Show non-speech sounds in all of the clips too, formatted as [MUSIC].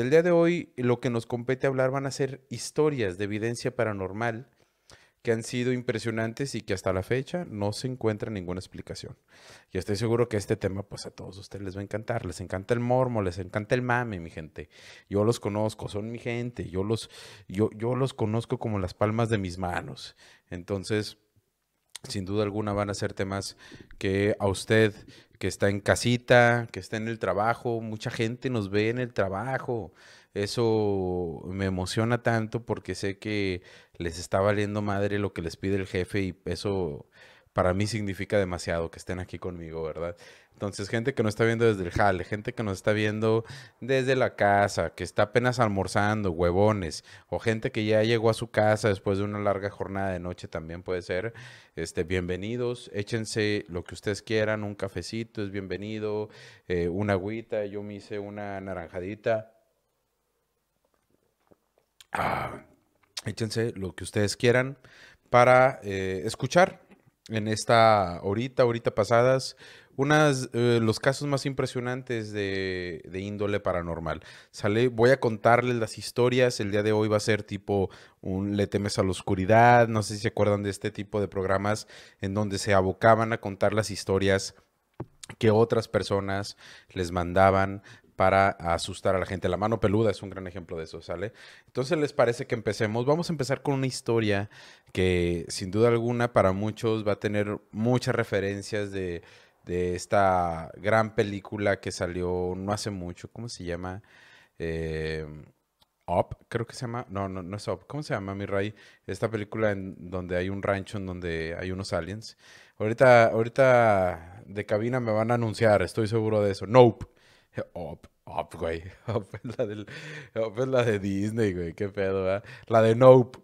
el día de hoy lo que nos compete hablar van a ser historias de evidencia paranormal que han sido impresionantes y que hasta la fecha no se encuentra ninguna explicación. Y estoy seguro que este tema pues a todos ustedes les va a encantar, les encanta el mormo, les encanta el mame, mi gente. Yo los conozco, son mi gente, yo los yo, yo los conozco como las palmas de mis manos. Entonces, sin duda alguna van a ser temas que a usted que está en casita, que está en el trabajo, mucha gente nos ve en el trabajo. Eso me emociona tanto porque sé que les está valiendo madre lo que les pide el jefe y eso para mí significa demasiado que estén aquí conmigo, ¿verdad? Entonces, gente que nos está viendo desde el hall, gente que nos está viendo desde la casa, que está apenas almorzando, huevones, o gente que ya llegó a su casa después de una larga jornada de noche también puede ser. Este, bienvenidos, échense lo que ustedes quieran, un cafecito es bienvenido, eh, una agüita, yo me hice una naranjadita. Ah, échense lo que ustedes quieran para eh, escuchar en esta horita, horita pasadas, unas, de eh, los casos más impresionantes de, índole paranormal. Sale, voy a contarles las historias. El día de hoy va a ser tipo un Le temes a la oscuridad. No sé si se acuerdan de este tipo de programas en donde se abocaban a contar las historias que otras personas les mandaban para asustar a la gente. La mano peluda es un gran ejemplo de eso, ¿sale? Entonces, ¿les parece que empecemos? Vamos a empezar con una historia que sin duda alguna para muchos va a tener muchas referencias de de esta gran película que salió no hace mucho, ¿cómo se llama? op eh, creo que se llama, no, no, no es Up, ¿cómo se llama, mi Ray? Esta película en donde hay un rancho en donde hay unos aliens. Ahorita, ahorita de cabina me van a anunciar, estoy seguro de eso. Nope. Up, up, güey. [LAUGHS] es la, de Disney, güey. Qué pedo, La de Nope.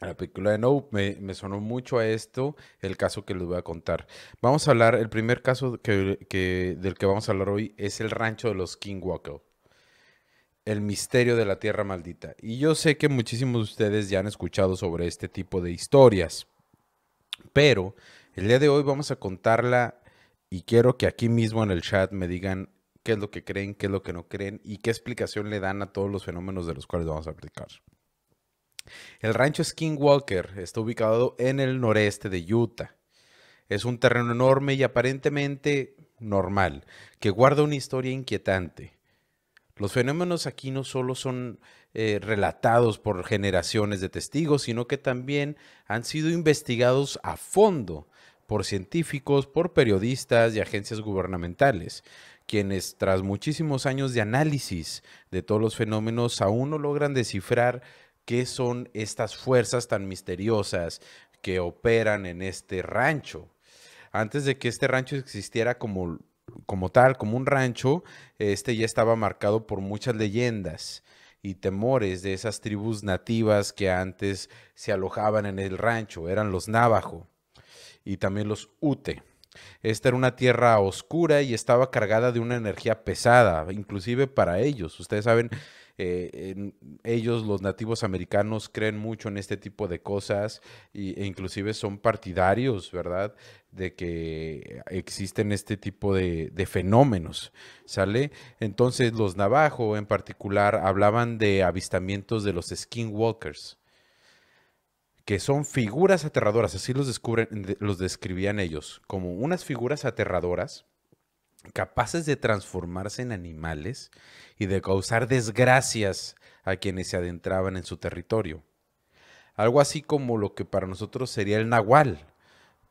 La película de Nope me, sonó mucho a esto, el caso que les voy a contar. Vamos a hablar, el primer caso del que vamos a hablar hoy es el rancho de los King Walker, El misterio de la tierra maldita. Y yo sé que muchísimos de ustedes ya han escuchado sobre este tipo de historias. Pero el día de hoy vamos a contarla y quiero que aquí mismo en el chat me digan qué es lo que creen, qué es lo que no creen y qué explicación le dan a todos los fenómenos de los cuales vamos a platicar. El rancho Skinwalker está ubicado en el noreste de Utah. Es un terreno enorme y aparentemente normal, que guarda una historia inquietante. Los fenómenos aquí no solo son eh, relatados por generaciones de testigos, sino que también han sido investigados a fondo por científicos, por periodistas y agencias gubernamentales, quienes tras muchísimos años de análisis de todos los fenómenos aún no logran descifrar qué son estas fuerzas tan misteriosas que operan en este rancho. Antes de que este rancho existiera como, como tal, como un rancho, este ya estaba marcado por muchas leyendas y temores de esas tribus nativas que antes se alojaban en el rancho, eran los Navajo y también los Ute. Esta era una tierra oscura y estaba cargada de una energía pesada, inclusive para ellos. Ustedes saben eh, ellos, los nativos americanos, creen mucho en este tipo de cosas e inclusive son partidarios, ¿verdad? De que existen este tipo de, fenómenos, ¿sale? Entonces los navajo en particular hablaban de avistamientos de los skinwalkers que son figuras aterradoras, así los, descubren, los describían ellos, como unas figuras aterradoras capaces de transformarse en animales y de causar desgracias a quienes se adentraban en su territorio. Algo así como lo que para nosotros sería el nahual,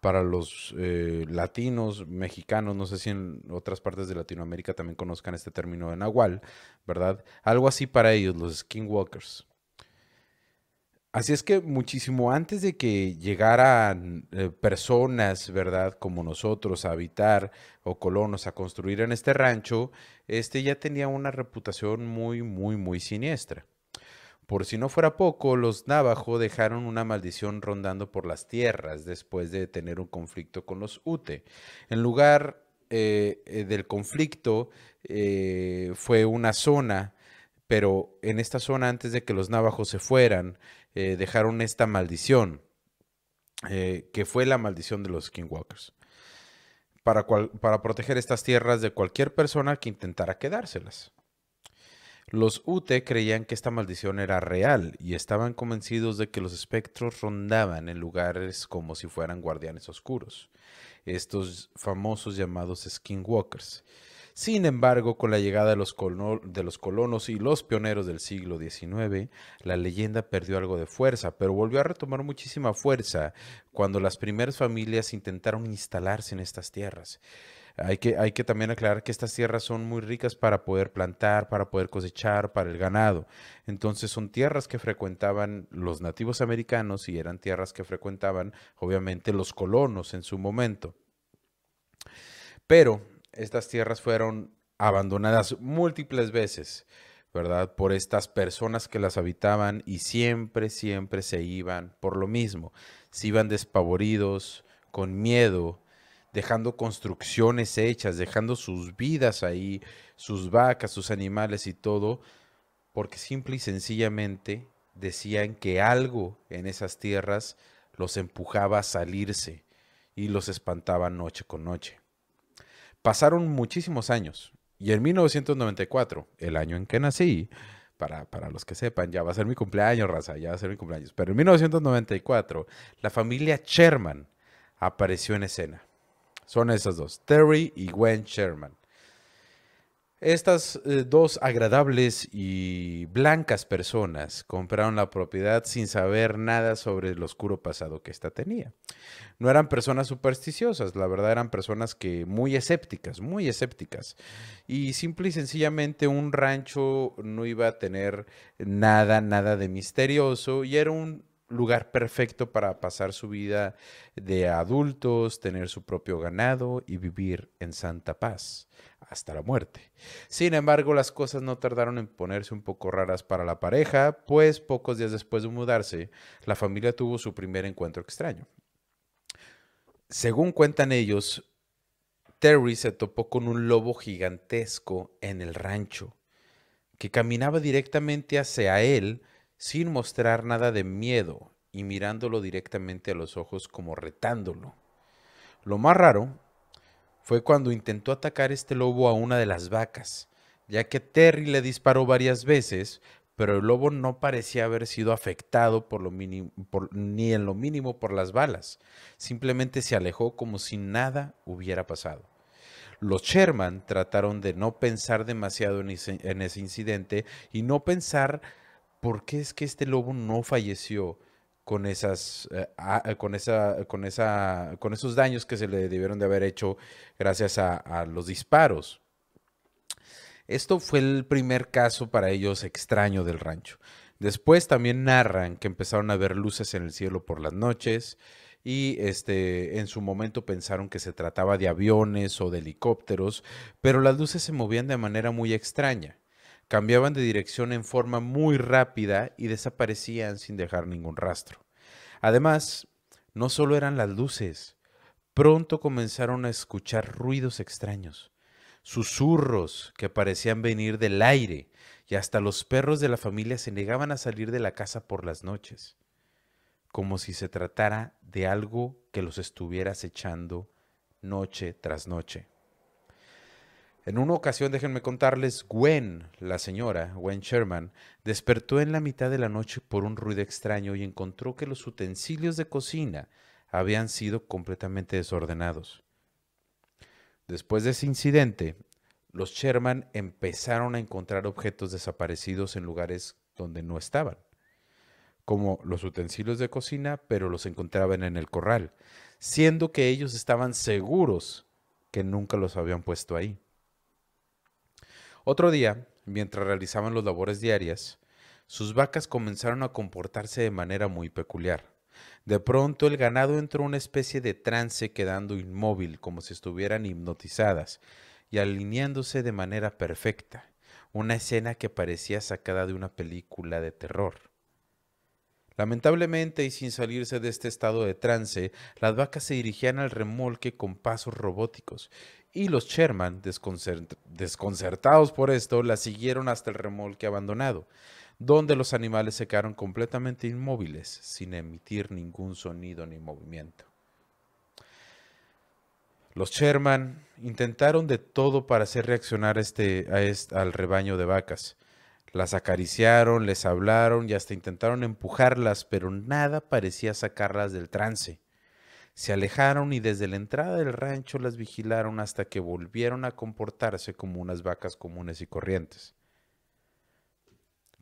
para los eh, latinos, mexicanos, no sé si en otras partes de Latinoamérica también conozcan este término de nahual, ¿verdad? Algo así para ellos, los skinwalkers. Así es que muchísimo antes de que llegaran eh, personas, ¿verdad? Como nosotros a habitar o colonos a construir en este rancho, este ya tenía una reputación muy, muy, muy siniestra. Por si no fuera poco, los Navajo dejaron una maldición rondando por las tierras después de tener un conflicto con los Ute. En lugar eh, eh, del conflicto fue una zona pero en esta zona antes de que los navajos se fueran, eh, dejaron esta maldición, eh, que fue la maldición de los skinwalkers, para, para proteger estas tierras de cualquier persona que intentara quedárselas. Los UTE creían que esta maldición era real y estaban convencidos de que los espectros rondaban en lugares como si fueran guardianes oscuros, estos famosos llamados skinwalkers. Sin embargo, con la llegada de los, de los colonos y los pioneros del siglo XIX, la leyenda perdió algo de fuerza, pero volvió a retomar muchísima fuerza cuando las primeras familias intentaron instalarse en estas tierras. Hay que, hay que, también aclarar que estas tierras son muy ricas para poder plantar, para poder cosechar, para el ganado. Entonces son tierras que frecuentaban los nativos americanos y eran tierras que frecuentaban obviamente los colonos en su momento. Pero estas tierras fueron abandonadas múltiples veces, ¿verdad? Por estas personas que las habitaban y siempre, siempre se iban por lo mismo. Se iban despavoridos, con miedo, dejando construcciones hechas, dejando sus vidas ahí, sus vacas, sus animales y todo, porque simple y sencillamente decían que algo en esas tierras los empujaba a salirse y los espantaba noche con noche. Pasaron muchísimos años y en 1994, el año en que nací, para, para, los que sepan, ya va a ser mi cumpleaños, raza, ya va a ser mi cumpleaños, pero en 1994, la familia Sherman apareció en escena. Son esas dos, Terry y Gwen Sherman. Estas eh, dos agradables y blancas personas compraron la propiedad sin saber nada sobre el oscuro pasado que ésta tenía. No eran personas supersticiosas, la verdad eran personas que muy escépticas, muy escépticas. Y simple y sencillamente un rancho no iba a tener nada, nada de misterioso y era un lugar perfecto para pasar su vida de adultos, tener su propio ganado y vivir en santa paz hasta la muerte. Sin embargo, las cosas no tardaron en ponerse un poco raras para la pareja, pues pocos días después de mudarse, la familia tuvo su primer encuentro extraño. Según cuentan ellos, Terry se topó con un lobo gigantesco en el rancho, que caminaba directamente hacia él, sin mostrar nada de miedo y mirándolo directamente a los ojos como retándolo. Lo más raro fue cuando intentó atacar este lobo a una de las vacas, ya que Terry le disparó varias veces, pero el lobo no parecía haber sido afectado por lo ni en lo mínimo por las balas, simplemente se alejó como si nada hubiera pasado. Los Sherman trataron de no pensar demasiado en ese incidente y no pensar ¿por qué es que este lobo no falleció con esas, eh, ah, eh, con esos daños que se le debieron de haber hecho gracias a, los disparos? Esto fue el primer caso para ellos extraño del rancho. Después también narran que empezaron a ver luces en el cielo por las noches y este en su momento pensaron que se trataba de aviones o de helicópteros, pero las luces se movían de manera muy extraña cambiaban de dirección en forma muy rápida y desaparecían sin dejar ningún rastro. Además, no solo eran las luces, pronto comenzaron a escuchar ruidos extraños, susurros que parecían venir del aire, y hasta los perros de la familia se negaban a salir de la casa por las noches, como si se tratara de algo que los estuviera acechando noche tras noche. En una ocasión, déjenme contarles, Gwen, la señora, Gwen Sherman, despertó en la mitad de la noche por un ruido extraño y encontró que los utensilios de cocina habían sido completamente desordenados. Después de ese incidente, los Sherman empezaron a encontrar objetos desaparecidos en lugares donde no estaban, como los utensilios de cocina, pero los encontraban en el corral, siendo que ellos estaban seguros que nunca los habían puesto ahí. Otro día, mientras realizaban los labores diarias, sus vacas comenzaron a comportarse de manera muy peculiar. De pronto el ganado entró en una especie de trance quedando inmóvil como si estuvieran hipnotizadas y alineándose de manera perfecta, una escena que parecía sacada de una película de terror. Lamentablemente y sin salirse de este estado de trance, las vacas se dirigían al remolque con pasos robóticos, y los Sherman, desconcertados por esto, las siguieron hasta el remolque abandonado, donde los animales se quedaron completamente inmóviles, sin emitir ningún sonido ni movimiento. Los Sherman intentaron de todo para hacer reaccionar este, al rebaño de vacas, las acariciaron, les hablaron y hasta intentaron empujarlas, pero nada parecía sacarlas del trance. Se alejaron y desde la entrada del rancho las vigilaron hasta que volvieron a comportarse como unas vacas comunes y corrientes.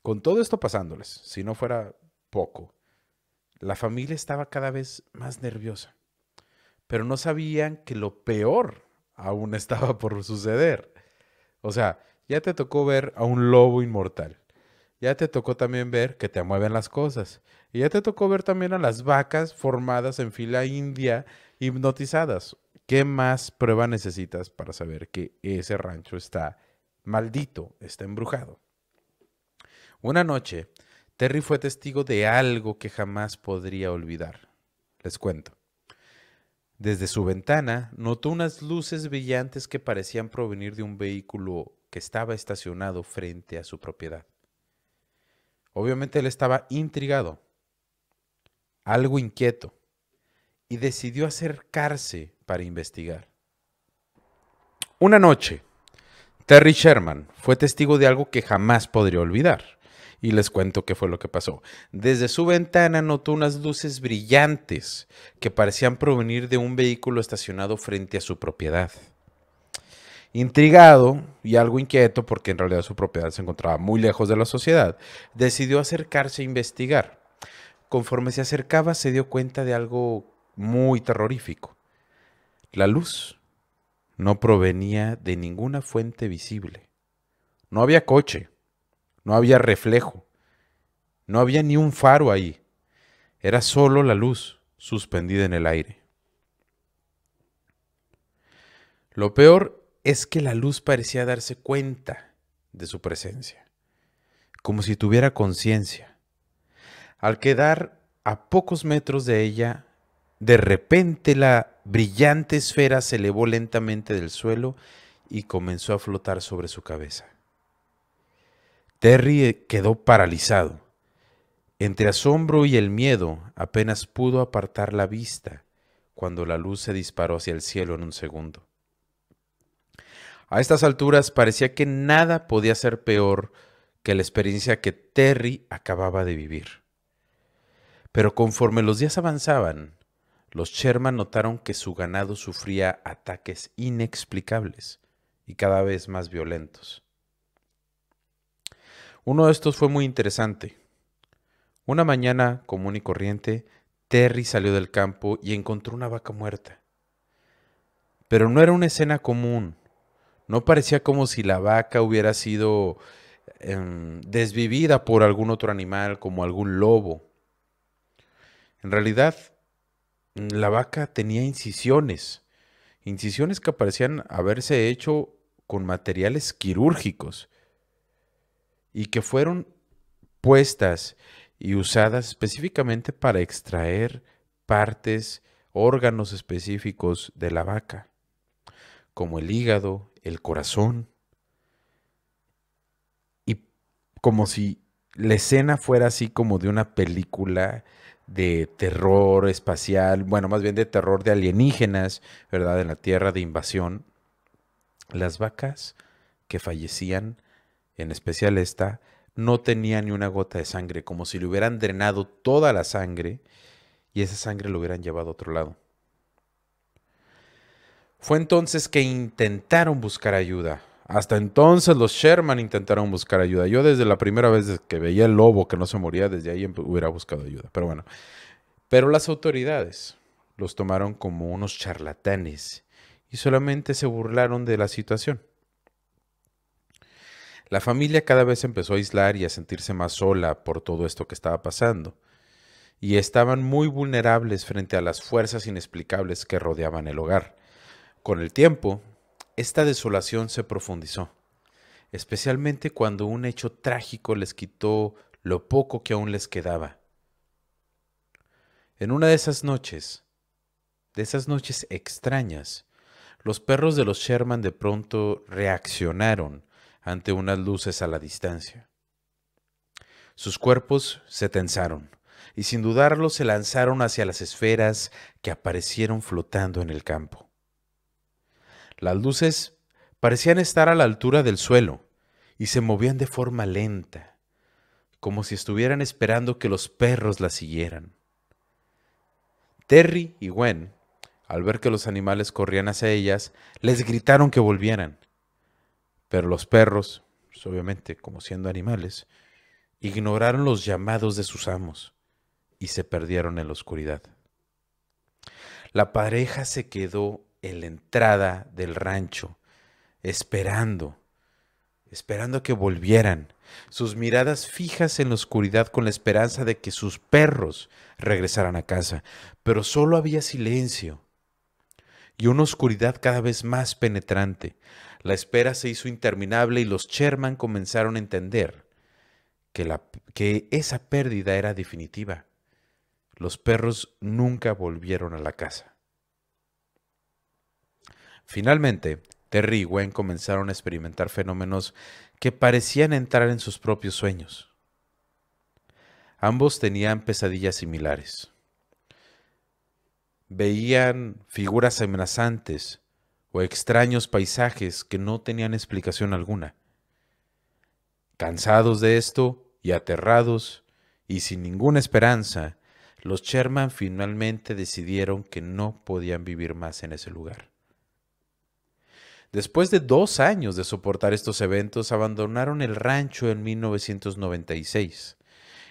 Con todo esto pasándoles, si no fuera poco, la familia estaba cada vez más nerviosa, pero no sabían que lo peor aún [LAUGHS] estaba por suceder. O sea, ya te tocó ver a un lobo inmortal. Ya te tocó también ver que te mueven las cosas. Y ya te tocó ver también a las vacas formadas en fila india hipnotizadas. ¿Qué más prueba necesitas para saber que ese rancho está maldito, está embrujado? Una noche, Terry fue testigo de algo que jamás podría olvidar. Les cuento. Desde su ventana notó unas luces brillantes que parecían provenir de un vehículo que estaba estacionado frente a su propiedad. Obviamente él estaba intrigado, algo inquieto, y decidió acercarse para investigar. Una noche, Terry Sherman fue testigo de algo que jamás podría olvidar. Y les cuento qué fue lo que pasó. Desde su ventana notó unas luces brillantes que parecían provenir de un vehículo estacionado frente a su propiedad. Intrigado y algo inquieto porque en realidad su propiedad se encontraba muy lejos de la sociedad, decidió acercarse a investigar. Conforme se acercaba se dio cuenta de algo muy terrorífico. La luz no provenía de ninguna fuente visible. No había coche, no había reflejo, no había ni un faro ahí. Era solo la luz suspendida en el aire. Lo peor es que la luz parecía darse cuenta de su presencia, como si tuviera conciencia. Al quedar a pocos metros de ella, de repente la brillante esfera se elevó lentamente del suelo y comenzó a flotar sobre su cabeza. Terry eh, quedó paralizado. Entre asombro y el miedo apenas pudo apartar la vista cuando la luz se disparó hacia el cielo en un segundo. A estas alturas parecía que nada podía ser peor que la experiencia que Terry acababa de vivir. Pero conforme los días avanzaban, los Sherman notaron que su ganado sufría ataques inexplicables y cada vez más violentos. Uno de estos fue muy interesante. Una mañana común y corriente, Terry salió del campo y encontró una vaca muerta. Pero no era una escena común. No parecía como si la vaca hubiera sido em, desvivida por algún otro animal, como algún lobo. En realidad, la vaca tenía incisiones, incisiones que parecían haberse hecho con materiales quirúrgicos y que fueron puestas y usadas específicamente para extraer partes, órganos específicos de la vaca, como el hígado, el corazón. Y como si la escena fuera así como de una película de terror espacial, bueno, más bien de terror de alienígenas, ¿verdad? En la Tierra de invasión. Las vacas que fallecían, en especial esta, no tenían ni una gota de sangre, como si le hubieran drenado toda la sangre y esa sangre lo hubieran llevado a otro lado. Fue entonces que intentaron buscar ayuda. Hasta entonces los Sherman intentaron buscar ayuda. Yo desde la primera vez que veía el lobo que no se moría, desde ahí hubiera buscado ayuda. Pero bueno, pero las autoridades los tomaron como unos charlatanes y solamente se burlaron de la situación. La familia cada vez empezó a aislar y a sentirse más sola por todo esto que estaba pasando, y estaban muy vulnerables frente a las fuerzas inexplicables que rodeaban el hogar. Con el tiempo, esta desolación se profundizó, especialmente cuando un hecho trágico les quitó lo poco que aún les quedaba. En una de esas noches, de esas noches extrañas, los perros de los Sherman de pronto reaccionaron ante unas luces a la distancia. Sus cuerpos se tensaron y sin dudarlo se lanzaron hacia las esferas que aparecieron flotando en el campo. Las luces parecían estar a la altura del suelo y se movían de forma lenta, como si estuvieran esperando que los perros las siguieran. Terry y Gwen, al ver que los animales corrían hacia ellas, les gritaron que volvieran. Pero los perros, obviamente como siendo animales, ignoraron los llamados de sus amos y se perdieron en la oscuridad. La pareja se quedó en la entrada del rancho, esperando, esperando que volvieran, sus miradas fijas en la oscuridad con la esperanza de que sus perros regresaran a casa. Pero solo había silencio y una oscuridad cada vez más penetrante. La espera se hizo interminable y los Sherman comenzaron a entender que, la, que esa pérdida era definitiva. Los perros nunca volvieron a la casa. Finalmente, Terry y Gwen comenzaron a experimentar fenómenos que parecían entrar en sus propios sueños. Ambos tenían pesadillas similares. Veían figuras amenazantes o extraños paisajes que no tenían explicación alguna. Cansados de esto y aterrados y sin ninguna esperanza, los Sherman finalmente decidieron que no podían vivir más en ese lugar. Después de dos años de soportar estos eventos, abandonaron el rancho en 1996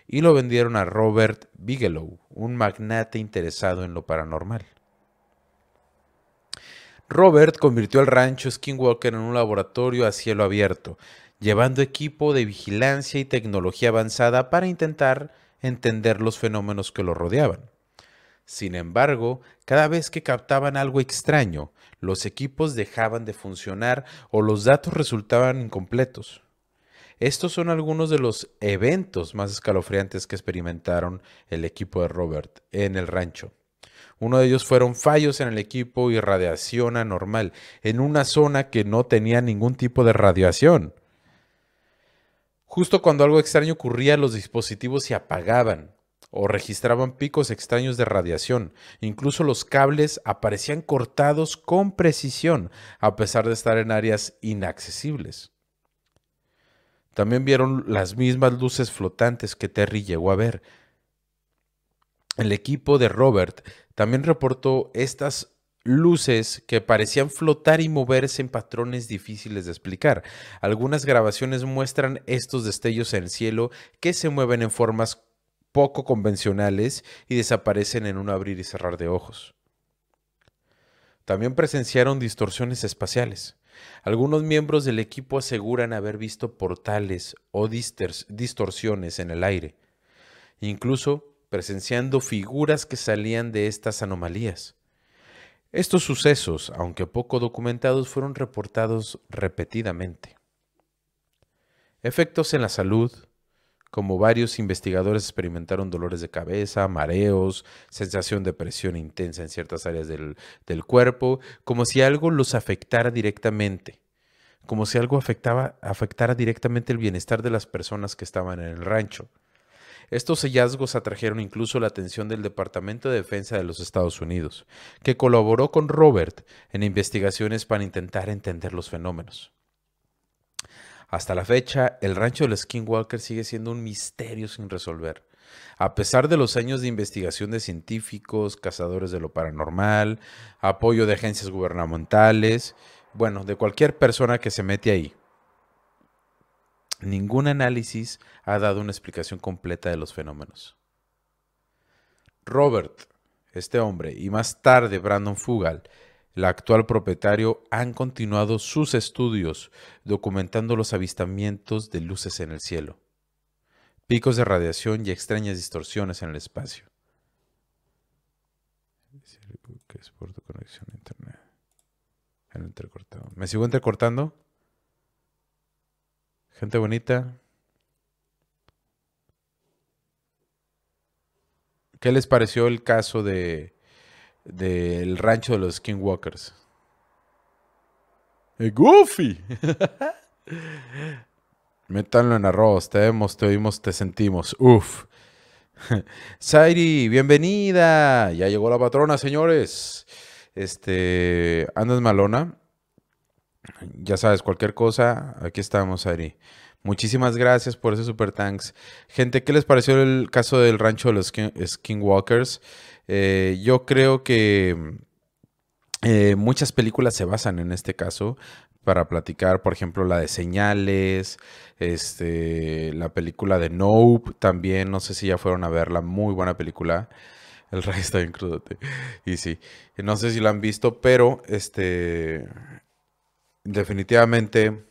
y lo vendieron a Robert Bigelow, un magnate interesado en lo paranormal. Robert convirtió el rancho Skinwalker en un laboratorio a cielo abierto, llevando equipo de vigilancia y tecnología avanzada para intentar entender los fenómenos que lo rodeaban. Sin embargo, cada vez que captaban algo extraño, los equipos dejaban de funcionar o los datos resultaban incompletos. Estos son algunos de los eventos más escalofriantes que experimentaron el equipo de Robert en el rancho. Uno de ellos fueron fallos en el equipo y radiación anormal, en una zona que no tenía ningún tipo de radiación. Justo cuando algo extraño ocurría, los dispositivos se apagaban, o registraban picos extraños de radiación. Incluso los cables aparecían cortados con precisión, a pesar de estar en áreas inaccesibles. También vieron las mismas luces flotantes que Terry llegó a ver. El equipo de Robert también reportó estas luces que parecían flotar y moverse en patrones difíciles de explicar. Algunas grabaciones muestran estos destellos en el cielo que se mueven en formas poco convencionales y desaparecen en un abrir y cerrar de ojos. También presenciaron distorsiones espaciales. Algunos miembros del equipo aseguran haber visto portales o distorsiones en el aire, incluso presenciando figuras que salían de estas anomalías. Estos sucesos, aunque poco documentados, fueron reportados repetidamente. Efectos en la salud, como varios investigadores experimentaron dolores de cabeza, mareos, sensación de presión intensa en ciertas áreas del, cuerpo, como si algo los afectara directamente como si algo afectaba, afectara directamente el bienestar de las personas que estaban en el rancho. Estos hallazgos atrajeron incluso la atención del Departamento de Defensa de los Estados Unidos, que colaboró con Robert en investigaciones para intentar entender los fenómenos. Hasta la fecha, el rancho de los Skinwalker sigue siendo un misterio sin resolver. A pesar de los años de investigación de científicos, cazadores de lo paranormal, apoyo de agencias gubernamentales, bueno, de cualquier persona que se mete ahí. Ningún análisis ha dado una explicación completa de los fenómenos. Robert, este hombre, y más tarde Brandon Fugal, el actual propietario han continuado sus estudios documentando los avistamientos de luces en el cielo, picos de radiación y extrañas distorsiones en el espacio. ¿Me sigo entrecortando? Gente bonita. ¿Qué les pareció el caso de del rancho de los Skinwalkers. Eh, ¡Goofy! [LAUGHS] Métanlo en arroz, te vemos, te oímos, te sentimos. Uf. [LAUGHS] Sairi, bienvenida. Ya llegó la patrona, señores. Este, andas malona. Ya sabes, cualquier cosa, aquí estamos, Sairi. Muchísimas gracias por ese super Gente, ¿qué les pareció el caso del rancho de los skin, Skinwalkers? Eh, yo creo que eh, muchas películas se basan en este caso para platicar, por ejemplo, la de Señales, este, la película de Nope también, no sé si ya fueron a verla, muy buena película. El rey está bien crudote. [LAUGHS] Y sí, no sé si la han visto, pero este definitivamente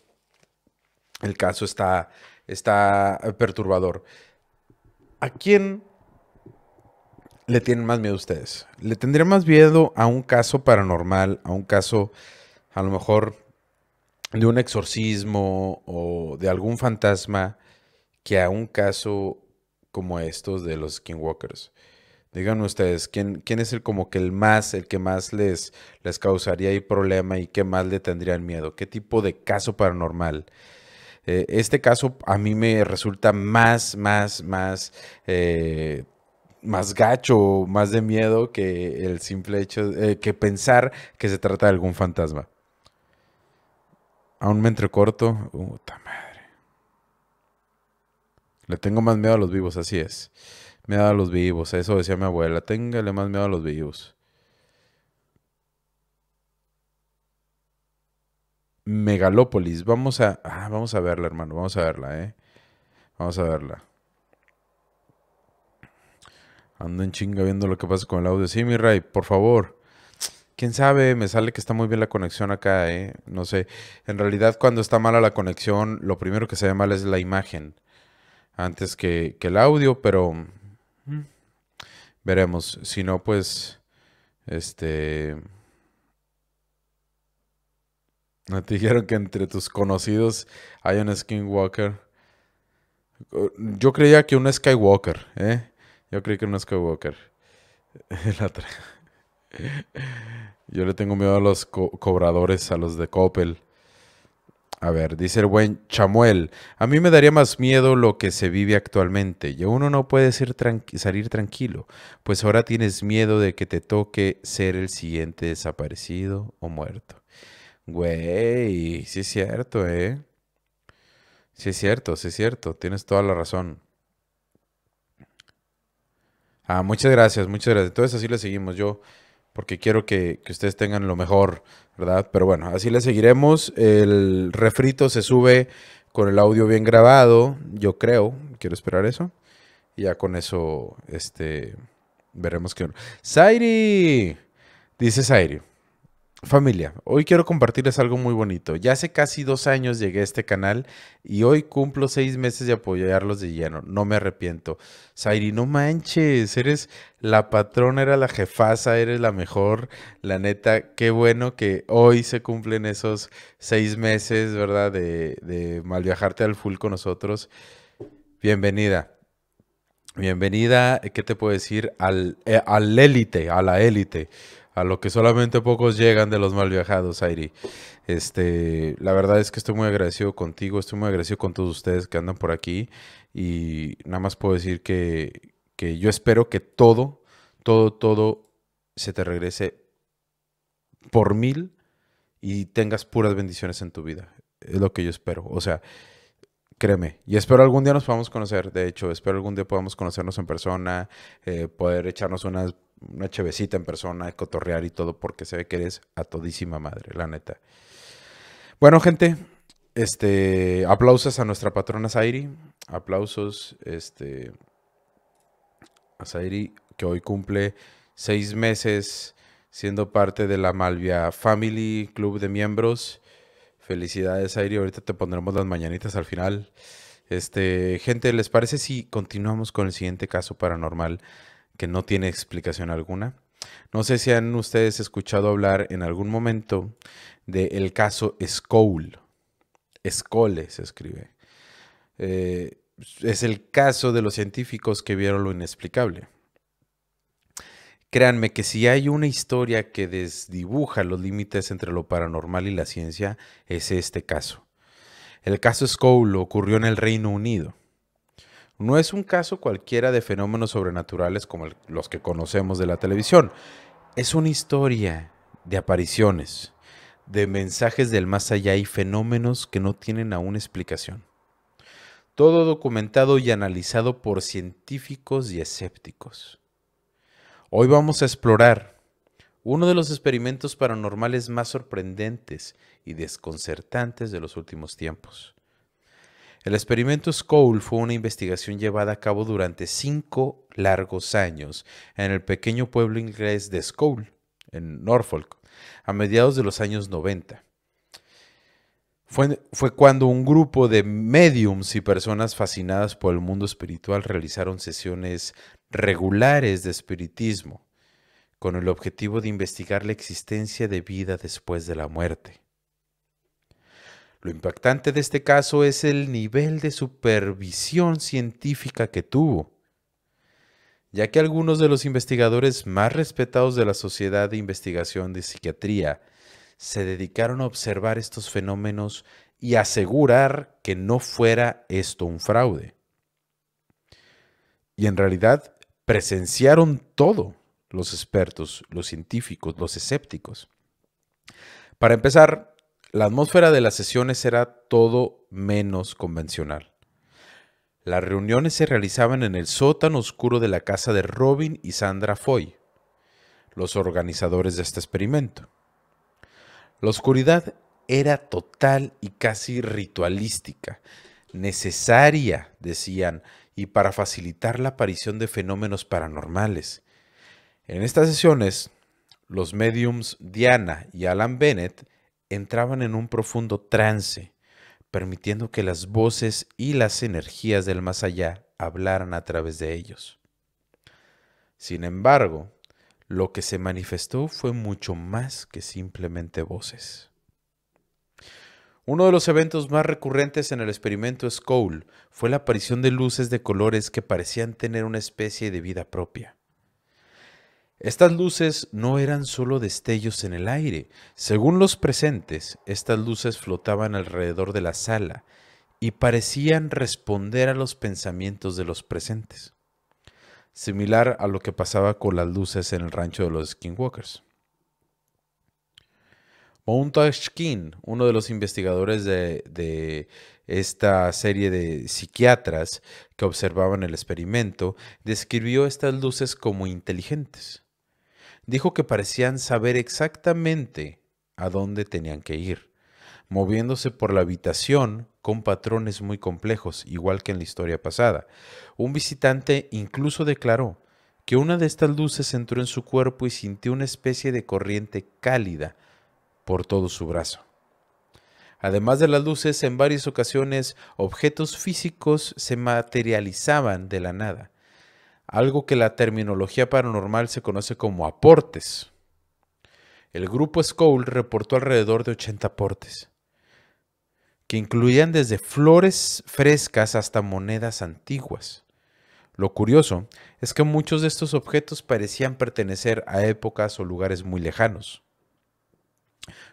el caso está está perturbador. ¿A quién le tienen más miedo a ustedes? ¿Le tendría más miedo a un caso paranormal, a un caso a lo mejor de un exorcismo o de algún fantasma que a un caso como estos de los skinwalkers? Díganme ustedes, ¿quién, ¿quién es el como que el más, el que más les, les causaría el problema y qué más le tendrían miedo? ¿Qué tipo de caso paranormal? Eh, este caso a mí me resulta más, más, más eh, más gacho, más de miedo que el simple hecho, eh, que pensar que se trata de algún fantasma. Aún me corto, Puta madre. Le tengo más miedo a los vivos, así es. Miedo a los vivos, eso decía mi abuela. Téngale más miedo a los vivos. Megalópolis, vamos a, ah, vamos a verla, hermano, vamos a verla, eh. Vamos a verla. Ando en chinga viendo lo que pasa con el audio. Sí, mi Ray, por favor. Quién sabe, me sale que está muy bien la conexión acá, ¿eh? No sé. En realidad, cuando está mala la conexión, lo primero que se ve mal es la imagen. Antes que, el audio, pero. Mm, veremos. Si no, pues. Este. Me [LAUGHS] dijeron que entre tus conocidos hay un Skinwalker. Uh, yo creía que un Skywalker, ¿eh? Yo creo que no es Skywalker. [LAUGHS] [LAUGHS] Yo le tengo miedo a los cobradores, a los de Coppel. A ver, dice el buen Chamuel, a mí me daría más miedo lo que se vive actualmente. Y uno no puede salir tranquilo, pues ahora tienes miedo de que te toque ser el siguiente desaparecido o muerto. Güey, sí es cierto, ¿eh? Sí es cierto, sí es cierto, tienes toda la razón. Ah, muchas gracias, muchas gracias. Entonces así le seguimos yo, porque quiero que, ustedes tengan lo mejor, ¿verdad? Pero bueno, así le seguiremos. El refrito se sube con el audio bien grabado, yo creo, quiero esperar eso. Y ya con eso, este, veremos qué... Sairi dice Sairi. Familia, hoy quiero compartirles algo muy bonito. Ya hace casi dos años llegué a este canal y hoy cumplo seis meses de apoyarlos de lleno. No me arrepiento. Sairi, no manches, eres la patrona, eres la jefasa, eres la mejor. La neta, qué bueno que hoy se cumplen esos seis meses, ¿verdad? De, mal viajarte al full con nosotros. Bienvenida. Bienvenida, ¿qué te puedo decir? Al eh, élite, a la élite a lo que solamente pocos llegan de los mal viajados, Airi. Este, la verdad es que estoy muy agradecido contigo, estoy muy agradecido con todos ustedes que andan por aquí y nada más puedo decir que, que yo espero que todo, todo, todo se te regrese por mil y tengas puras bendiciones en tu vida. Es lo que yo espero. O sea, créeme. Y espero algún día nos podamos conocer. De hecho, espero algún día podamos conocernos en persona, eh, poder echarnos unas una chevecita en persona, cotorrear y todo, porque se ve que eres a todísima madre, la neta. Bueno, gente, este, aplausos a nuestra patrona Zairi, aplausos, este, a Zairi, que hoy cumple seis meses siendo parte de la Malvia Family Club de miembros. Felicidades, Zairi, ahorita te pondremos las mañanitas al final. Este, gente, ¿les parece si continuamos con el siguiente caso paranormal que no tiene explicación alguna. No sé si han ustedes escuchado hablar en algún momento del caso Skoll. Skoll se escribe. Eh, es el caso de los científicos que vieron lo inexplicable. Créanme que si hay una historia que desdibuja los límites entre lo paranormal y la ciencia, es este caso. El caso Skoll ocurrió en el Reino Unido. No es un caso cualquiera de fenómenos sobrenaturales como los que conocemos de la televisión. Es una historia de apariciones, de mensajes del más allá y fenómenos que no tienen aún explicación. Todo documentado y analizado por científicos y escépticos. Hoy vamos a explorar uno de los experimentos paranormales más sorprendentes y desconcertantes de los últimos tiempos el experimento Skoll fue una investigación llevada a cabo durante cinco largos años en el pequeño pueblo inglés de Skoll, en Norfolk, a mediados de los años 90. Fue, fue, cuando un grupo de mediums y personas fascinadas por el mundo espiritual realizaron sesiones regulares de espiritismo con el objetivo de investigar la existencia de vida después de la muerte. Lo impactante de este caso es el nivel de supervisión científica que tuvo, ya que algunos de los investigadores más respetados de la Sociedad de Investigación de Psiquiatría se dedicaron a observar estos fenómenos y asegurar que no fuera esto un fraude. Y en realidad presenciaron todo los expertos, los científicos, los escépticos. Para empezar, la atmósfera de las sesiones era todo menos convencional. Las reuniones se realizaban en el sótano oscuro de la casa de Robin y Sandra Foy, los organizadores de este experimento. La oscuridad era total y casi ritualística, necesaria, decían, y para facilitar la aparición de fenómenos paranormales. En estas sesiones, los mediums Diana y Alan Bennett entraban en un profundo trance, permitiendo que las voces y las energías del más allá hablaran a través de ellos. Sin embargo, lo que se manifestó fue mucho más que simplemente voces. Uno de los eventos más recurrentes en el experimento Skoll fue la aparición de luces de colores que parecían tener una especie de vida propia. Estas luces no eran solo destellos en el aire. Según los presentes, estas luces flotaban alrededor de la sala y parecían responder a los pensamientos de los presentes, similar a lo que pasaba con las luces en el rancho de los Skinwalkers. Ashkin, uno de los investigadores de, esta serie de psiquiatras que observaban el experimento, describió estas luces como inteligentes dijo que parecían saber exactamente a dónde tenían que ir, moviéndose por la habitación con patrones muy complejos, igual que en la historia pasada. Un visitante incluso declaró que una de estas luces entró en su cuerpo y sintió una especie de corriente cálida por todo su brazo. Además de las luces, en varias ocasiones objetos físicos se materializaban de la nada, algo que la terminología paranormal se conoce como aportes. El grupo Skoll reportó alrededor de 80 aportes, que incluían desde flores frescas hasta monedas antiguas. Lo curioso es que muchos de estos objetos parecían pertenecer a épocas o lugares muy lejanos,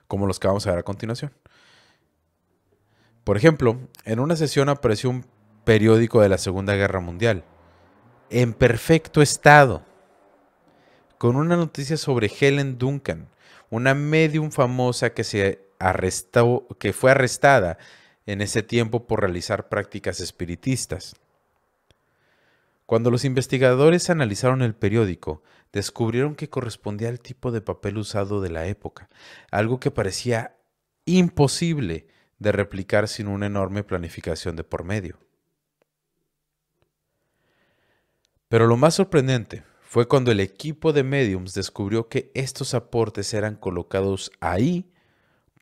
como los que vamos a ver a continuación. Por ejemplo, en una sesión apareció un periódico de la Segunda Guerra Mundial, en perfecto estado, con una noticia sobre Helen Duncan, una medium famosa que, se que fue arrestada en ese tiempo por realizar prácticas espiritistas. Cuando los investigadores analizaron el periódico, descubrieron que correspondía al tipo de papel usado de la época, algo que parecía imposible de replicar sin una enorme planificación de por medio. Pero lo más sorprendente fue cuando el equipo de mediums descubrió que estos aportes eran colocados ahí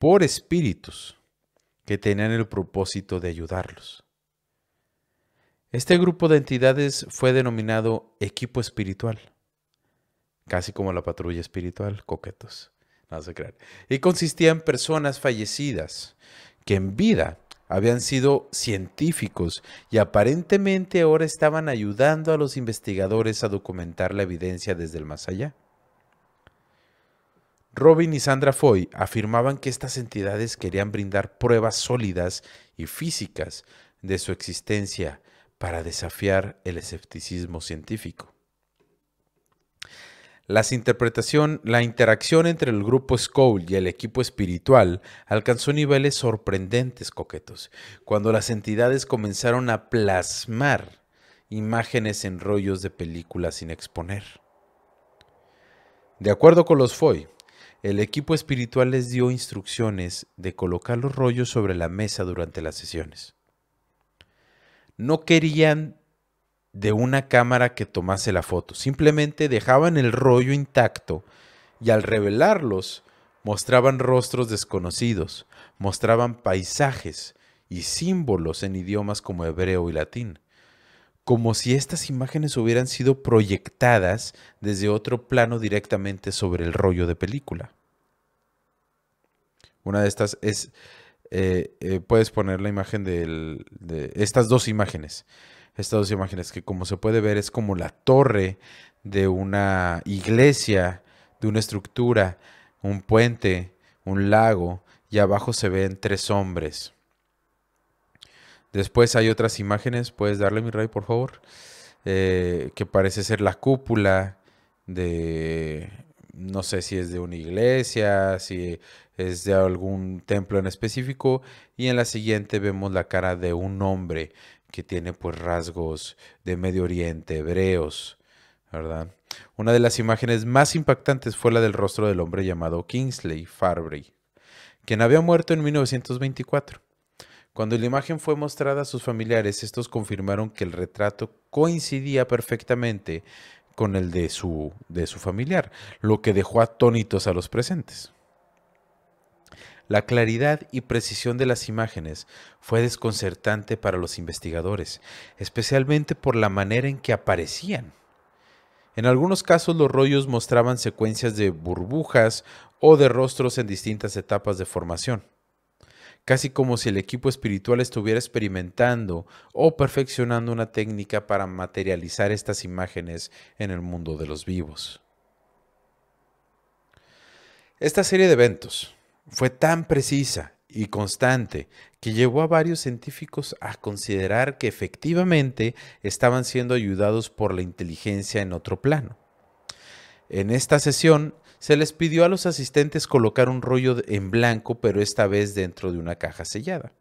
por espíritus que tenían el propósito de ayudarlos. Este grupo de entidades fue denominado equipo espiritual, casi como la patrulla espiritual, coquetos, no se crean, y consistía en personas fallecidas que en vida habían sido científicos y aparentemente ahora estaban ayudando a los investigadores a documentar la evidencia desde el más allá. Robin y Sandra Foy afirmaban que estas entidades querían brindar pruebas sólidas y físicas de su existencia para desafiar el escepticismo científico interpretación, la interacción entre el grupo Skoll y el equipo espiritual alcanzó niveles sorprendentes coquetos, cuando las entidades comenzaron a plasmar imágenes en rollos de película sin exponer. De acuerdo con los Foy, el equipo espiritual les dio instrucciones de colocar los rollos sobre la mesa durante las sesiones. No querían de una cámara que tomase la foto. Simplemente dejaban el rollo intacto y al revelarlos mostraban rostros desconocidos, mostraban paisajes y símbolos en idiomas como hebreo y latín, como si estas imágenes hubieran sido proyectadas desde otro plano directamente sobre el rollo de película. Una de estas es, eh, eh, puedes poner la imagen de estas dos imágenes estas dos imágenes, que como se puede ver es como la torre de una iglesia, de una estructura, un puente, un lago, y abajo se ven tres hombres. Después hay otras imágenes, puedes darle mi rey por favor, eh, que parece ser la cúpula de, no sé si es de una iglesia, si es de algún templo en específico, y en la siguiente vemos la cara de un hombre que tiene pues rasgos de Medio Oriente, hebreos, ¿verdad? Una de las imágenes más impactantes fue la del rostro del hombre llamado Kingsley Farbury, quien había muerto en 1924. Cuando la imagen fue mostrada a sus familiares, estos confirmaron que el retrato coincidía perfectamente con el de su, de su familiar, lo que dejó atónitos a los presentes. La claridad y precisión de las imágenes fue desconcertante para los investigadores, especialmente por la manera en que aparecían. En algunos casos los rollos mostraban secuencias de burbujas o de rostros en distintas etapas de formación, casi como si el equipo espiritual estuviera experimentando o perfeccionando una técnica para materializar estas imágenes en el mundo de los vivos. Esta serie de eventos, fue tan precisa y constante que llevó a varios científicos a considerar que efectivamente estaban siendo ayudados por la inteligencia en otro plano. En esta sesión se les pidió a los asistentes colocar un rollo en blanco, pero esta vez dentro de una caja sellada.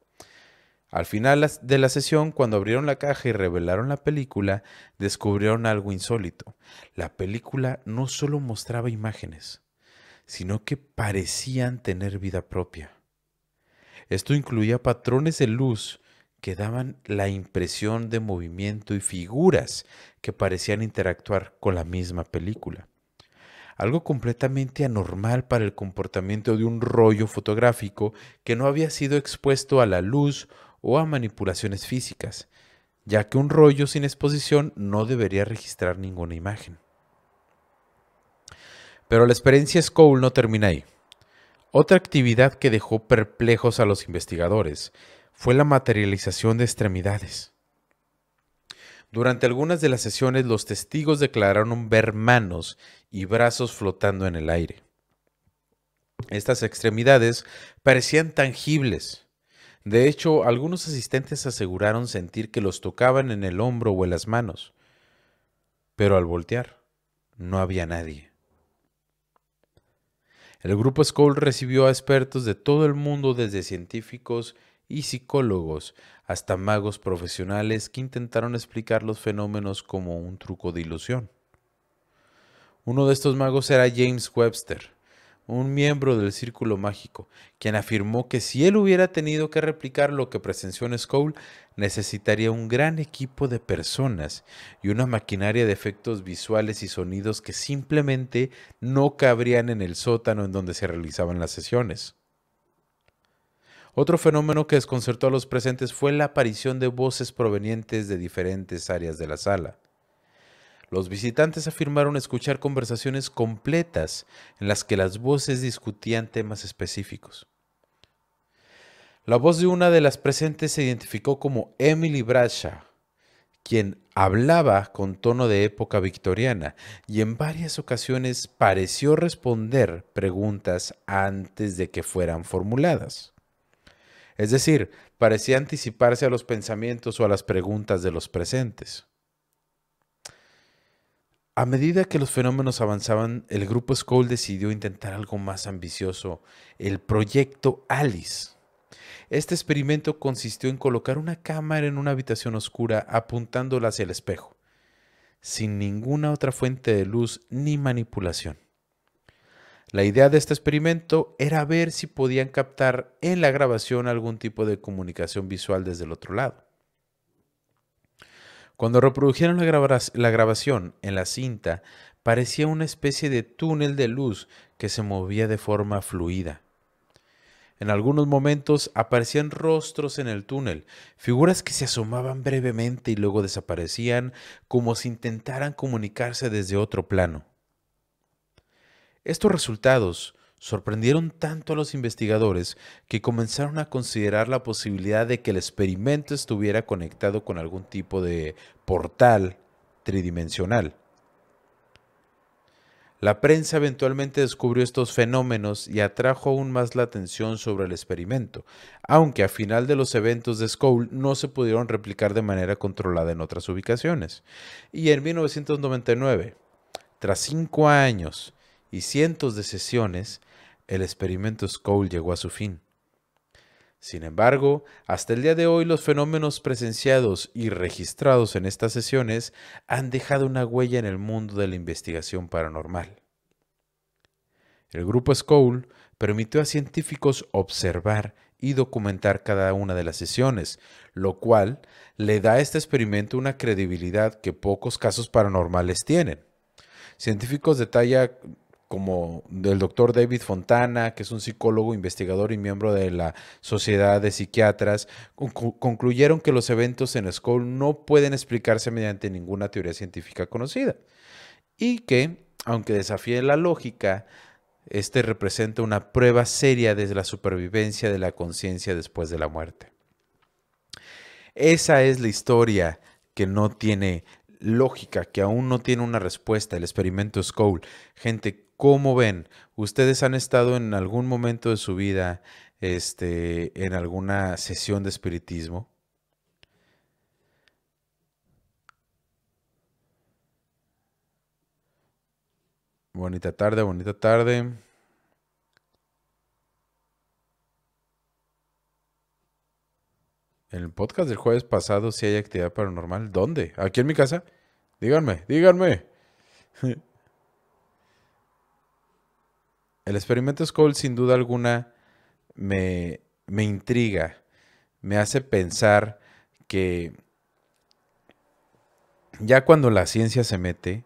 Al final de la sesión, cuando abrieron la caja y revelaron la película, descubrieron algo insólito. La película no solo mostraba imágenes, sino que parecían tener vida propia. Esto incluía patrones de luz que daban la impresión de movimiento y figuras que parecían interactuar con la misma película. Algo completamente anormal para el comportamiento de un rollo fotográfico que no había sido expuesto a la luz o a manipulaciones físicas, ya que un rollo sin exposición no debería registrar ninguna imagen. Pero la experiencia Skoll no termina ahí. Otra actividad que dejó perplejos a los investigadores fue la materialización de extremidades. Durante algunas de las sesiones los testigos declararon ver manos y brazos flotando en el aire. Estas extremidades parecían tangibles. De hecho, algunos asistentes aseguraron sentir que los tocaban en el hombro o en las manos. Pero al voltear, no había nadie. El grupo Skoll recibió a expertos de todo el mundo, desde científicos y psicólogos hasta magos profesionales que intentaron explicar los fenómenos como un truco de ilusión. Uno de estos magos era James Webster, un miembro del Círculo Mágico, quien afirmó que si él hubiera tenido que replicar lo que presenció en Skull, necesitaría un gran equipo de personas y una maquinaria de efectos visuales y sonidos que simplemente no cabrían en el sótano en donde se realizaban las sesiones. Otro fenómeno que desconcertó a los presentes fue la aparición de voces provenientes de diferentes áreas de la sala. Los visitantes afirmaron escuchar conversaciones completas en las que las voces discutían temas específicos. La voz de una de las presentes se identificó como Emily Bradshaw, quien hablaba con tono de época victoriana y en varias ocasiones pareció responder preguntas antes de que fueran formuladas. Es decir, parecía anticiparse a los pensamientos o a las preguntas de los presentes. A medida que los fenómenos avanzaban, el grupo Skoll decidió intentar algo más ambicioso, el proyecto Alice. Este experimento consistió en colocar una cámara en una habitación oscura apuntándola hacia el espejo, sin ninguna otra fuente de luz ni manipulación. La idea de este experimento era ver si podían captar en la grabación algún tipo de comunicación visual desde el otro lado. Cuando reprodujeron la, grabación en la cinta, parecía una especie de túnel de luz que se movía de forma fluida. En algunos momentos aparecían rostros en el túnel, figuras que se asomaban brevemente y luego desaparecían como si intentaran comunicarse desde otro plano. Estos resultados sorprendieron tanto a los investigadores que comenzaron a considerar la posibilidad de que el experimento estuviera conectado con algún tipo de portal tridimensional. La prensa eventualmente descubrió estos fenómenos y atrajo aún más la atención sobre el experimento, aunque a final de los eventos de Skoll no se pudieron replicar de manera controlada en otras ubicaciones. Y en 1999, tras cinco años y cientos de sesiones, el experimento Skoll llegó a su fin. Sin embargo, hasta el día de hoy los fenómenos presenciados y registrados en estas sesiones han dejado una huella en el mundo de la investigación paranormal. El grupo Skoll permitió a científicos observar y documentar cada una de las sesiones, lo cual le da a este experimento una credibilidad que pocos casos paranormales tienen. Científicos detalla como del doctor David Fontana, que es un psicólogo, investigador y miembro de la Sociedad de Psiquiatras, concluyeron que los eventos en Skull no pueden explicarse mediante ninguna teoría científica conocida y que, aunque desafíe la lógica, este representa una prueba seria desde la supervivencia de la conciencia después de la muerte. Esa es la historia que no tiene lógica que aún no tiene una respuesta, el experimento Skoll. Gente, ¿cómo ven? ¿Ustedes han estado en algún momento de su vida este, en alguna sesión de espiritismo? Bonita tarde, bonita tarde. En el podcast del jueves pasado, si hay actividad paranormal, ¿dónde? ¿Aquí en mi casa? Díganme, díganme. [LAUGHS] El experimento Skull, sin duda alguna, me, intriga. Me hace pensar que ya cuando la ciencia se mete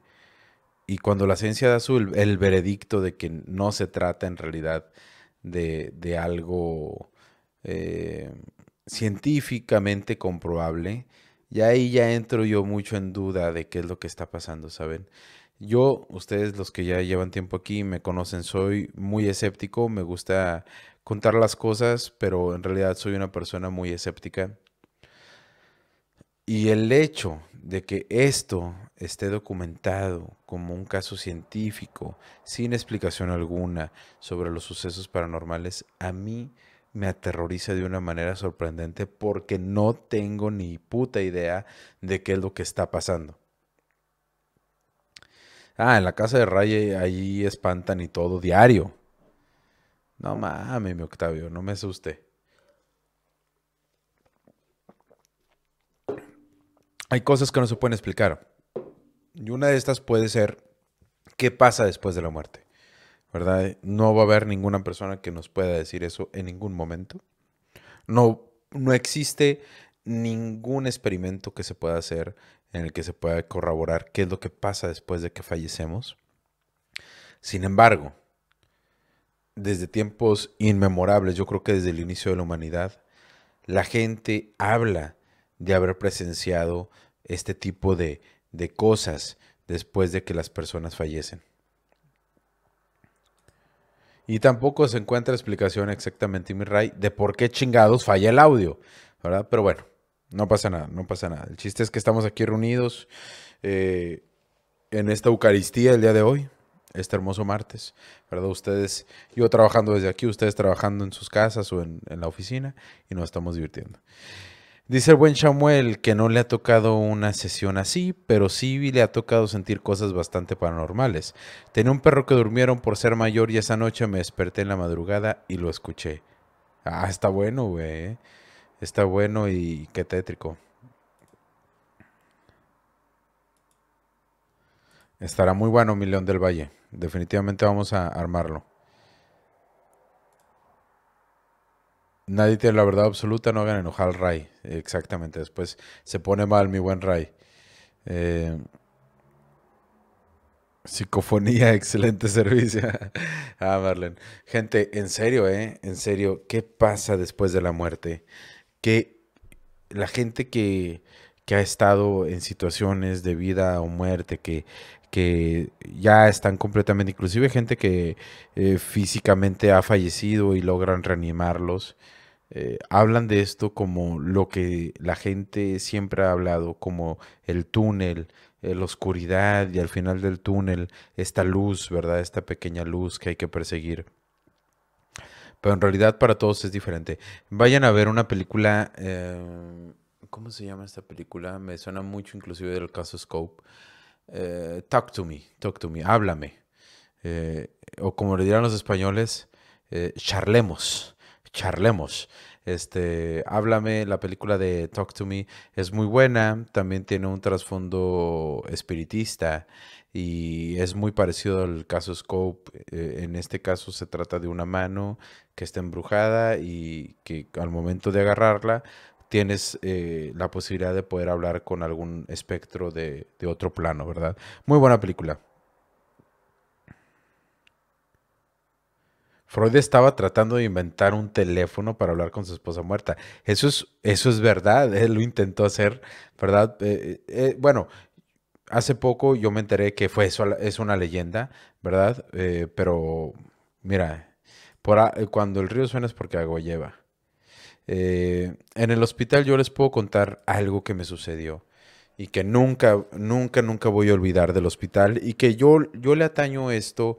y cuando la ciencia da su, el, veredicto de que no se trata en realidad de, de algo eh, científicamente comprobable. Y ahí ya entro yo mucho en duda de qué es lo que está pasando, ¿saben? Yo, ustedes los que ya llevan tiempo aquí me conocen, soy muy escéptico, me gusta contar las cosas, pero en realidad soy una persona muy escéptica. Y el hecho de que esto esté documentado como un caso científico, sin explicación alguna sobre los sucesos paranormales, a mí me aterroriza de una manera sorprendente porque no tengo ni puta idea de qué es lo que está pasando. Ah, en la casa de Raye eh, ahí espantan y todo diario. No mames, mi Octavio, no me asuste. Hay cosas que no se pueden explicar. Y una de estas puede ser qué pasa después de la muerte. ¿verdad? No va a haber ninguna persona que nos pueda decir eso en ningún momento. No, no existe ningún experimento que se pueda hacer en el que se pueda corroborar qué es lo que pasa después de que fallecemos. Sin embargo, desde tiempos inmemorables, yo creo que desde el inicio de la humanidad, la gente habla de haber presenciado este tipo de, de cosas después de que las personas fallecen. Y tampoco se encuentra explicación exactamente, mi de por qué chingados falla el audio, ¿verdad? Pero bueno, no pasa nada, no pasa nada. El chiste es que estamos aquí reunidos eh, en esta Eucaristía el día de hoy, este hermoso martes, ¿verdad? Ustedes, yo trabajando desde aquí, ustedes trabajando en sus casas o en la oficina y nos estamos divirtiendo. Dice el buen Samuel que no le ha tocado una sesión así, pero sí le ha tocado sentir cosas bastante paranormales. Tenía un perro que durmieron por ser mayor y esa noche me desperté en la madrugada y lo escuché. Ah, está bueno, güey. ¿eh? Está bueno y qué tétrico. Estará muy bueno, león del Valle. Definitivamente vamos a armarlo. Nadie tiene la verdad absoluta, no hagan enojar al Ray. Exactamente, después se pone mal mi buen Ray. Eh, psicofonía, [LAUGHS] excelente servicio. [LAUGHS] ah, Marlene. Gente, en serio, ¿eh? En serio, ¿qué pasa después de la muerte? Que la gente que, ha estado en situaciones de vida o muerte, que, que ya están completamente, inclusive gente que eh, físicamente ha fallecido y logran reanimarlos. Eh, hablan de esto como lo que la gente siempre ha hablado, como el túnel, eh, la oscuridad y al final del túnel esta luz, ¿verdad? Esta pequeña luz que hay que perseguir. Pero en realidad para todos es diferente. Vayan a ver una película, em, ¿cómo se llama esta película? Me suena mucho inclusive del caso Scope. Eh, talk to me, talk to me, háblame. o como le dirán los españoles, charlemos charlemos. Este, háblame, la película de Talk to Me es muy buena, también tiene un trasfondo espiritista y es muy parecido al caso Scope. Eh, en este caso se trata de una mano que está embrujada y que al momento de agarrarla tienes eh, la posibilidad de poder hablar con algún espectro de otro plano, ¿verdad? Muy buena película. Freud estaba tratando de inventar un teléfono para hablar con su esposa muerta. Eso es, eso es verdad, [LAUGHS] él lo intentó hacer, ¿verdad? Eh, eh, eh, bueno, hace poco yo me enteré que fue eso, es una leyenda, ¿verdad? pero mira, cuando el río suena es porque algo lleva. en el hospital yo les puedo contar algo que me sucedió y que nunca, nunca, nunca voy a olvidar del hospital y que yo, yo le ataño esto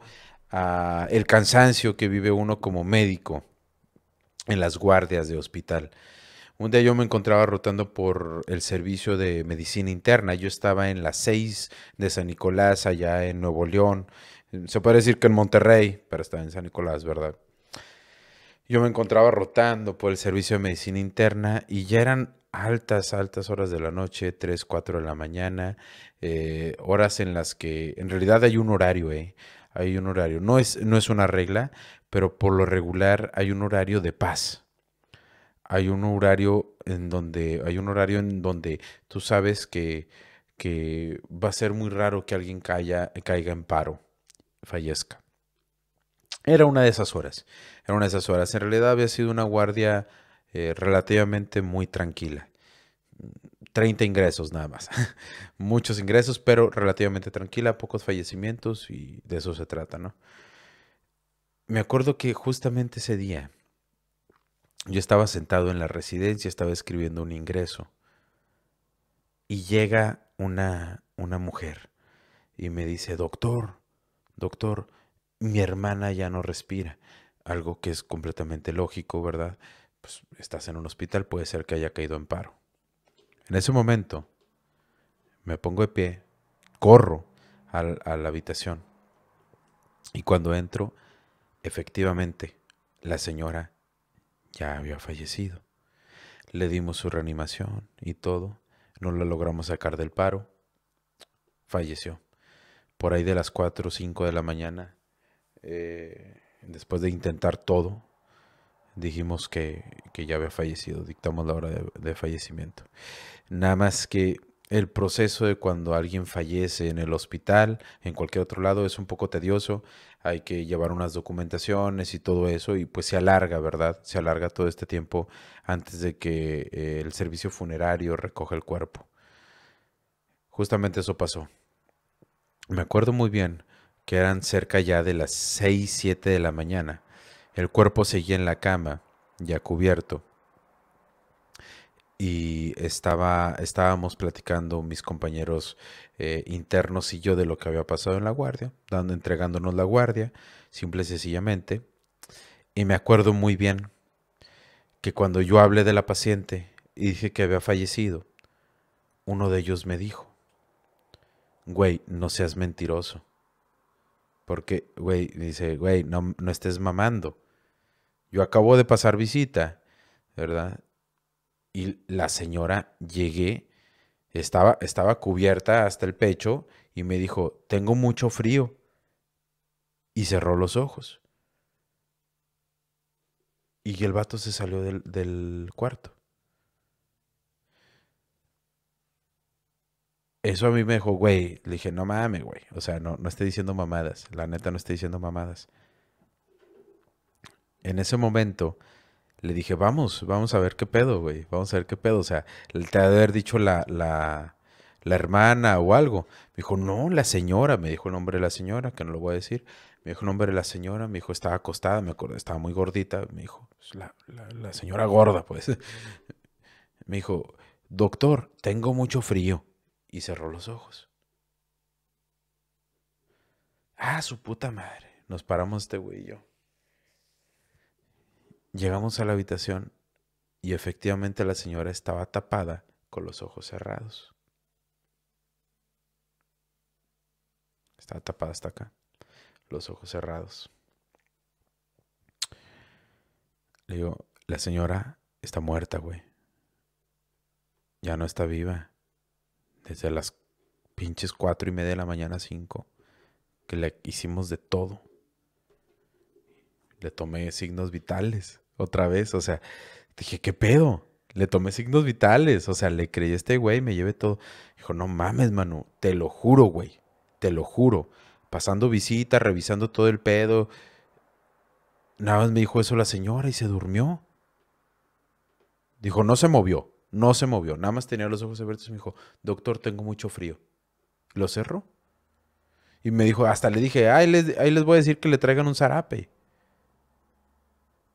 el cansancio que vive uno como médico en las guardias de hospital. Un día yo me encontraba rotando por el servicio de medicina interna. Yo estaba en las 6 de San Nicolás, allá en Nuevo León. Se puede decir que en Monterrey, pero estaba en San Nicolás, ¿verdad? Yo me encontraba rotando por el servicio de medicina interna y ya eran altas, altas horas de la noche, 3, 4 de la mañana, eh, horas en las que en realidad hay un horario, ¿eh? hay un horario. No es, no es una regla, pero por lo regular hay un horario de paz. Hay un horario en donde, hay un horario en donde tú sabes que, va a ser muy raro que alguien caiga, caiga en paro, fallezca. Era una de esas horas. Era una de esas horas. En realidad había sido una guardia eh, relativamente muy tranquila. 30 ingresos nada más. [LAUGHS] Muchos ingresos, pero relativamente tranquila, pocos fallecimientos y de eso se trata, ¿no? Me acuerdo que justamente ese día yo estaba sentado en la residencia, estaba escribiendo un ingreso y llega una, una mujer y me dice, doctor, doctor, mi hermana ya no respira, algo que es completamente lógico, ¿verdad? Pues estás en un hospital, puede ser que haya caído en paro. En ese momento me pongo de pie, corro a la habitación y cuando entro, efectivamente, la señora ya había fallecido. Le dimos su reanimación y todo, no la logramos sacar del paro, falleció. Por ahí de las 4 o 5 de la mañana, eh, después de intentar todo, dijimos que, ya había fallecido, dictamos la hora de, fallecimiento. Nada más que el proceso de cuando alguien fallece en el hospital, en cualquier otro lado, es un poco tedioso, hay que llevar unas documentaciones y todo eso, y pues se alarga, ¿verdad? Se alarga todo este tiempo antes de que eh, el servicio funerario recoja el cuerpo. Justamente eso pasó. Me acuerdo muy bien que eran cerca ya de las 6, 7 de la mañana. El cuerpo seguía en la cama, ya cubierto. Y estaba, estábamos platicando mis compañeros eh, internos y yo de lo que había pasado en la guardia, dando, entregándonos la guardia, simple y sencillamente. Y me acuerdo muy bien que cuando yo hablé de la paciente y dije que había fallecido, uno de ellos me dijo, güey, no seas mentiroso. Porque, güey, dice, güey, no, no estés mamando. Yo acabo de pasar visita, ¿verdad? Y la señora llegué, estaba, estaba cubierta hasta el pecho y me dijo, tengo mucho frío. Y cerró los ojos. Y el vato se salió del, cuarto. Eso a mí me dijo, güey, le dije, no mames, güey. O sea, no, no estoy diciendo mamadas. La neta no estoy diciendo mamadas en ese momento le dije, vamos, vamos a ver qué pedo, güey, vamos a ver qué pedo. O sea, te ha de haber dicho la, la, la hermana o algo. Me dijo, no, la señora, me dijo el nombre de la señora, que no lo voy a decir. Me dijo el nombre de la señora, me dijo, estaba acostada, me acuerdo estaba muy gordita. Me dijo, la, la señora gorda, pues. [LAUGHS] Me dijo, doctor, tengo mucho frío. Y cerró los ojos. Ah, su puta madre. Nos paramos este güey y yo. Llegamos a la habitación y efectivamente la señora estaba tapada con los ojos cerrados. Estaba tapada hasta acá, los ojos cerrados. Le digo, la señora está muerta, güey. Ya no está viva. Desde las pinches cuatro y media de la mañana, cinco, que le hicimos de todo. Le tomé signos vitales otra vez. O sea, dije, ¿qué pedo? Le tomé signos vitales. O sea, le creí a este güey, me llevé todo. Dijo, no mames, Manu, te lo juro, güey. Te lo juro. Pasando visita, revisando todo el pedo. Nada más me dijo eso la señora y se durmió. Dijo, no se movió, no se movió. Nada más tenía los ojos abiertos y me dijo, doctor, tengo mucho frío. ¿Lo cerró? Y me dijo, hasta le dije, ay, ahí les voy a decir que le traigan un zarape.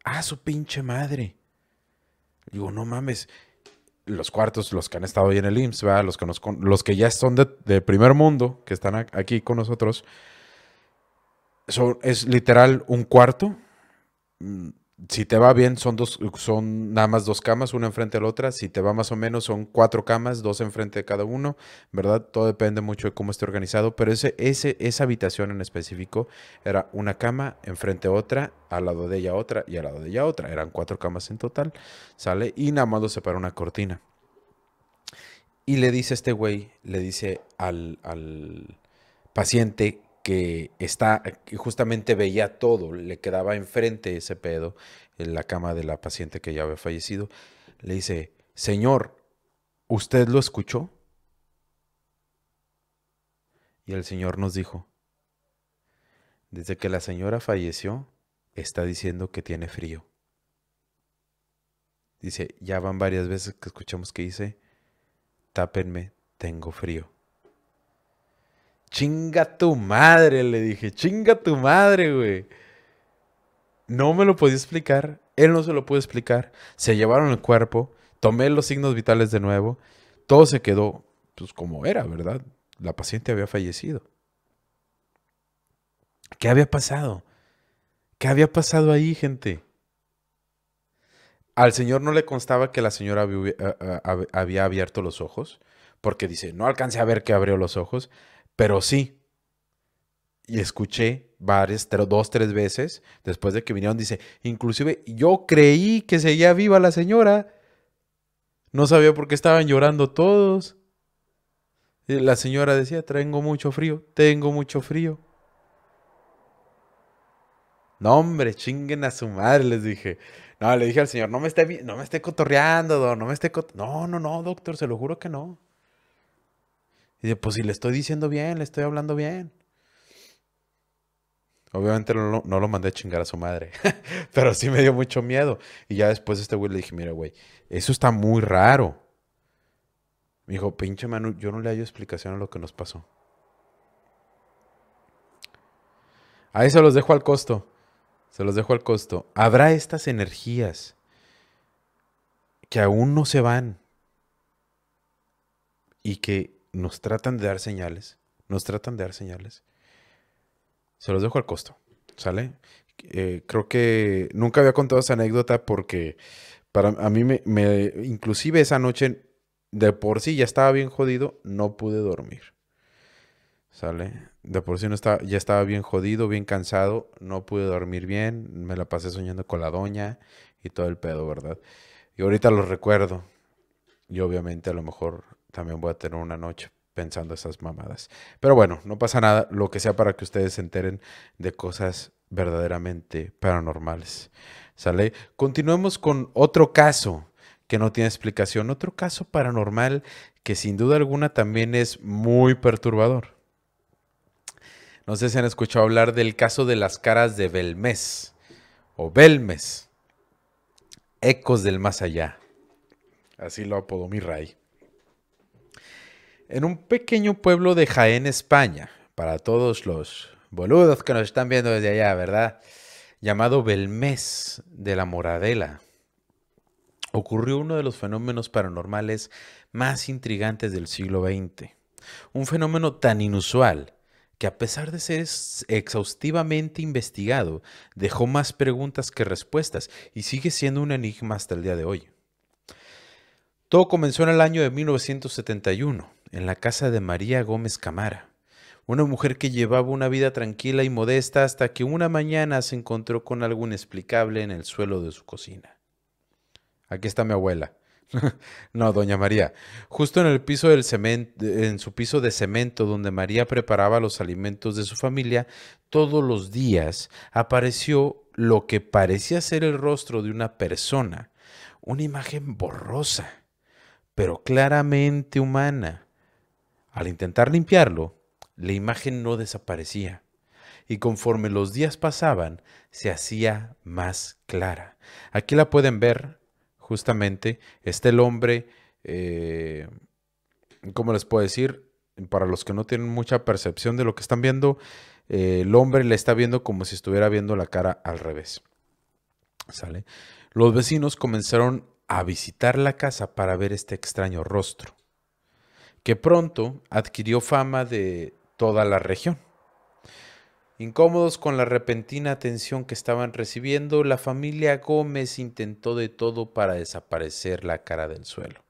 Ah, su pinche madre. Digo, no mames. Los cuartos, los que han estado ahí en el IMSS, Los, que los que ya son de, primer mundo, que están aquí con nosotros, son, es literal un cuarto si te va bien, son dos, son nada más dos camas, una enfrente de la otra. Si te va más o menos, son cuatro camas, dos enfrente de cada uno, ¿verdad? Todo depende mucho de cómo esté organizado, pero ese, ese, esa habitación en específico era una cama enfrente a otra, al lado de ella otra y al lado de ella otra. Eran cuatro camas en total, ¿sale? Y nada más lo separa una cortina. Y le dice este güey, le dice al, al paciente que está, justamente veía todo, le quedaba enfrente ese pedo en la cama de la paciente que ya había fallecido, le dice, Señor, ¿usted lo escuchó? Y el Señor nos dijo, desde que la señora falleció, está diciendo que tiene frío. Dice, ya van varias veces que escuchamos que dice, tápenme, tengo frío. Chinga tu madre, le dije, chinga tu madre, güey. No me lo podía explicar, él no se lo pudo explicar. Se llevaron el cuerpo, tomé los signos vitales de nuevo, todo se quedó pues como era, ¿verdad? La paciente había fallecido. ¿Qué había pasado? ¿Qué había pasado ahí, gente? Al señor no le constaba que la señora había eh, eh, abierto los ojos, porque dice, no alcancé a ver que abrió los ojos. Pero sí, y escuché varias, dos, tres veces después de que vinieron, dice, inclusive yo creí que seguía viva la señora. No sabía por qué estaban llorando todos. Y la señora decía, tengo mucho frío, tengo mucho frío. No, hombre, chinguen a su madre, les dije. No, le dije al señor, no me esté, no me esté cotorreando, no me esté... No, no, no, doctor, se lo juro que no. Y dije pues si le estoy diciendo bien, le estoy hablando bien. Obviamente no, no, lo mandé a chingar a su madre, [LAUGHS] pero sí me dio mucho miedo. Y ya después este güey le dije, mira, güey, eso está muy raro. Me dijo, pinche Manu, yo no le hallo explicación a lo que nos pasó. Ahí se los dejo al costo. Se los dejo al costo. Habrá estas energías que aún no se van y que nos tratan de dar señales, nos tratan de dar señales. Se los dejo al costo, ¿sale? Eh, creo que nunca había contado esa anécdota porque para a mí me, inclusive esa noche de por sí ya estaba bien jodido, no pude dormir. ¿Sale? De por sí no estaba, ya estaba bien jodido, bien cansado, no pude dormir bien, me la pasé soñando con la doña y todo el pedo, ¿verdad? Y ahorita lo recuerdo. Y obviamente a lo mejor también voy a tener una noche pensando esas mamadas. Pero bueno, no pasa nada, lo que sea para que ustedes se enteren de cosas verdaderamente paranormales. ¿Sale? Continuemos con otro caso que no tiene explicación, otro caso paranormal que sin duda alguna también es muy perturbador. No sé si han escuchado hablar del caso de las caras de Belmes o Belmes, ecos del más allá. Así lo apodó mi Ray en un pequeño pueblo de Jaén, España, para todos los boludos que nos están viendo desde allá, ¿verdad? Llamado Belmés de la Moradela, ocurrió uno de los fenómenos paranormales más intrigantes del siglo XX. Un fenómeno tan inusual que a pesar de ser exhaustivamente investigado, dejó más preguntas que respuestas y sigue siendo un enigma hasta el día de hoy. Todo comenzó en el año de 1971, en la casa de María Gómez Camara, una mujer que llevaba una vida tranquila y modesta hasta que una mañana se encontró con algo inexplicable en el suelo de su cocina. Aquí está mi abuela. [LAUGHS] no, doña María. Justo en el piso del cemento, en su piso de cemento donde María preparaba los alimentos de su familia, todos los días apareció lo que parecía ser el rostro de una persona, una imagen borrosa, pero claramente humana. Al intentar limpiarlo, la imagen no desaparecía, y conforme los días pasaban, se hacía más clara. Aquí la pueden ver, justamente, está el hombre, eh, como les puedo decir? Para los que no tienen mucha percepción de lo que están viendo, eh, el hombre le está viendo como si estuviera viendo la cara al revés. ¿Sale? Los vecinos comenzaron a visitar la casa para ver este extraño rostro que pronto adquirió fama de toda la región. Incómodos con la repentina atención que estaban recibiendo, la familia Gómez intentó de todo para desaparecer la cara del suelo.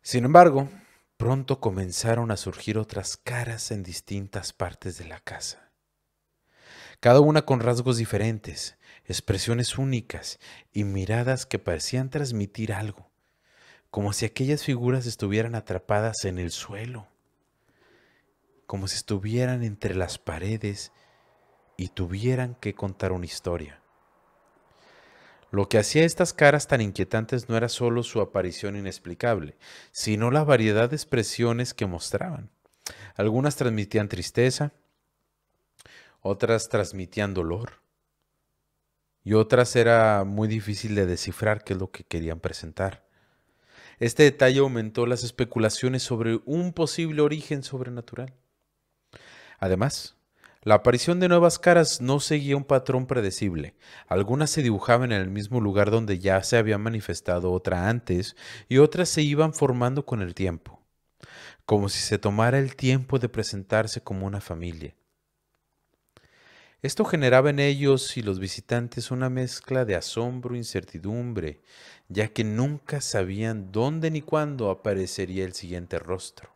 Sin embargo, pronto comenzaron a surgir otras caras en distintas partes de la casa, cada una con rasgos diferentes, expresiones únicas y miradas que parecían transmitir algo, como si aquellas figuras estuvieran atrapadas en el suelo, como si estuvieran entre las paredes y tuvieran que contar una historia. Lo que hacía estas caras tan inquietantes no era solo su aparición inexplicable, sino la variedad de expresiones que mostraban. Algunas transmitían tristeza, otras transmitían dolor, y otras era muy difícil de descifrar qué es lo que querían presentar. Este detalle aumentó las especulaciones sobre un posible origen sobrenatural. Además, la aparición de nuevas caras no seguía un patrón predecible. Algunas se dibujaban en el mismo lugar donde ya se había manifestado otra antes y otras se iban formando con el tiempo, como si se tomara el tiempo de presentarse como una familia. Esto generaba en ellos y los visitantes una mezcla de asombro e incertidumbre, ya que nunca sabían dónde ni cuándo aparecería el siguiente rostro.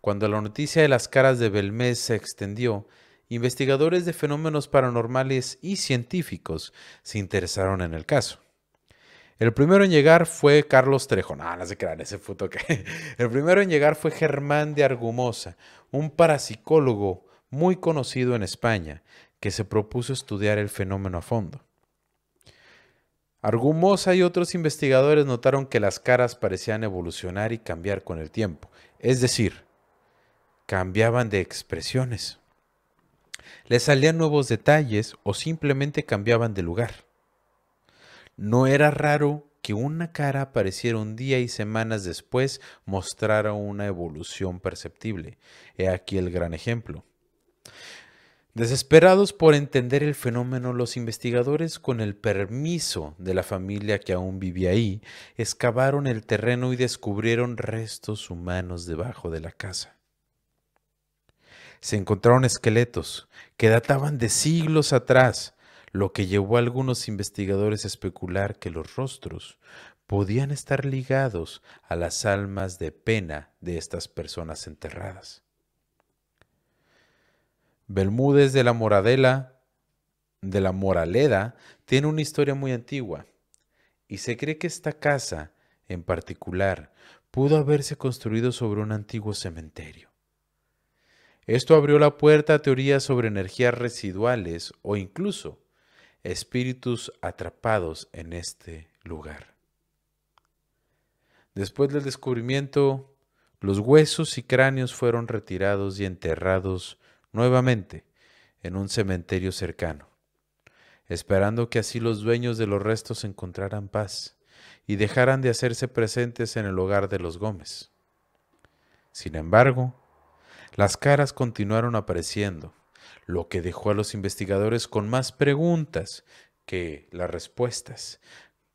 Cuando la noticia de las caras de Belmez se extendió, investigadores de fenómenos paranormales y científicos se interesaron en el caso. El primero en llegar fue Carlos Trejo. No, no se crean ese puto que. [LAUGHS] El primero en llegar fue Germán de Argumosa, un parapsicólogo muy conocido en España, que se propuso estudiar el fenómeno a fondo. Argumosa y otros investigadores notaron que las caras parecían evolucionar y cambiar con el tiempo, es decir, cambiaban de expresiones. le salían nuevos detalles o simplemente cambiaban de lugar. No era raro que una cara apareciera un día y semanas después mostrara una evolución perceptible. He aquí el gran ejemplo. Desesperados por entender el fenómeno, los investigadores, con el permiso de la familia que aún vivía ahí, excavaron el terreno y descubrieron restos humanos debajo de la casa. Se encontraron esqueletos que databan de siglos atrás, lo que llevó a algunos investigadores a especular que los rostros podían estar ligados a las almas de pena de estas personas enterradas. Bermúdez de la Moradela, de la Moraleda, tiene una historia muy antigua y se cree que esta casa, en particular, pudo haberse construido sobre un antiguo cementerio. Esto abrió la puerta a teorías sobre energías residuales o incluso espíritus atrapados en este lugar. Después del descubrimiento, los huesos y cráneos fueron retirados y enterrados nuevamente en un cementerio cercano, esperando que así los dueños de los restos encontraran paz y dejaran de hacerse presentes en el hogar de los Gómez. Sin embargo, las caras continuaron apareciendo, lo que dejó a los investigadores con más preguntas que las respuestas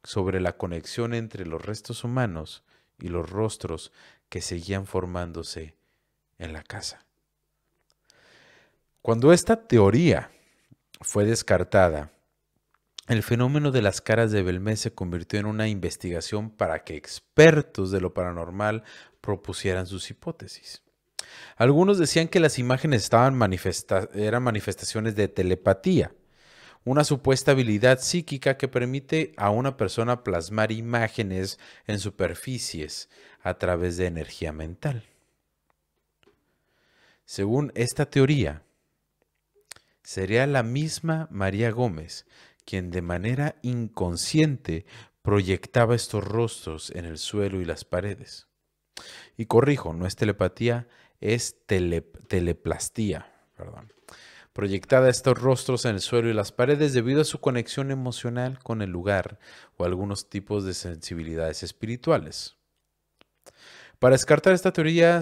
sobre la conexión entre los restos humanos y los rostros que seguían formándose en la casa. Cuando esta teoría fue descartada, el fenómeno de las caras de Belmés se convirtió en una investigación para que expertos de lo paranormal propusieran sus hipótesis. Algunos decían que las imágenes estaban eran manifestaciones de telepatía, una supuesta habilidad psíquica que permite a una persona plasmar imágenes en superficies a través de energía mental. Según esta teoría, sería la misma María Gómez quien de manera inconsciente proyectaba estos rostros en el suelo y las paredes. Y corrijo, no es telepatía, es teleplastía, Proyectada estos rostros en el suelo y las paredes debido a su conexión emocional con el lugar o algunos tipos de sensibilidades espirituales. Para descartar esta teoría,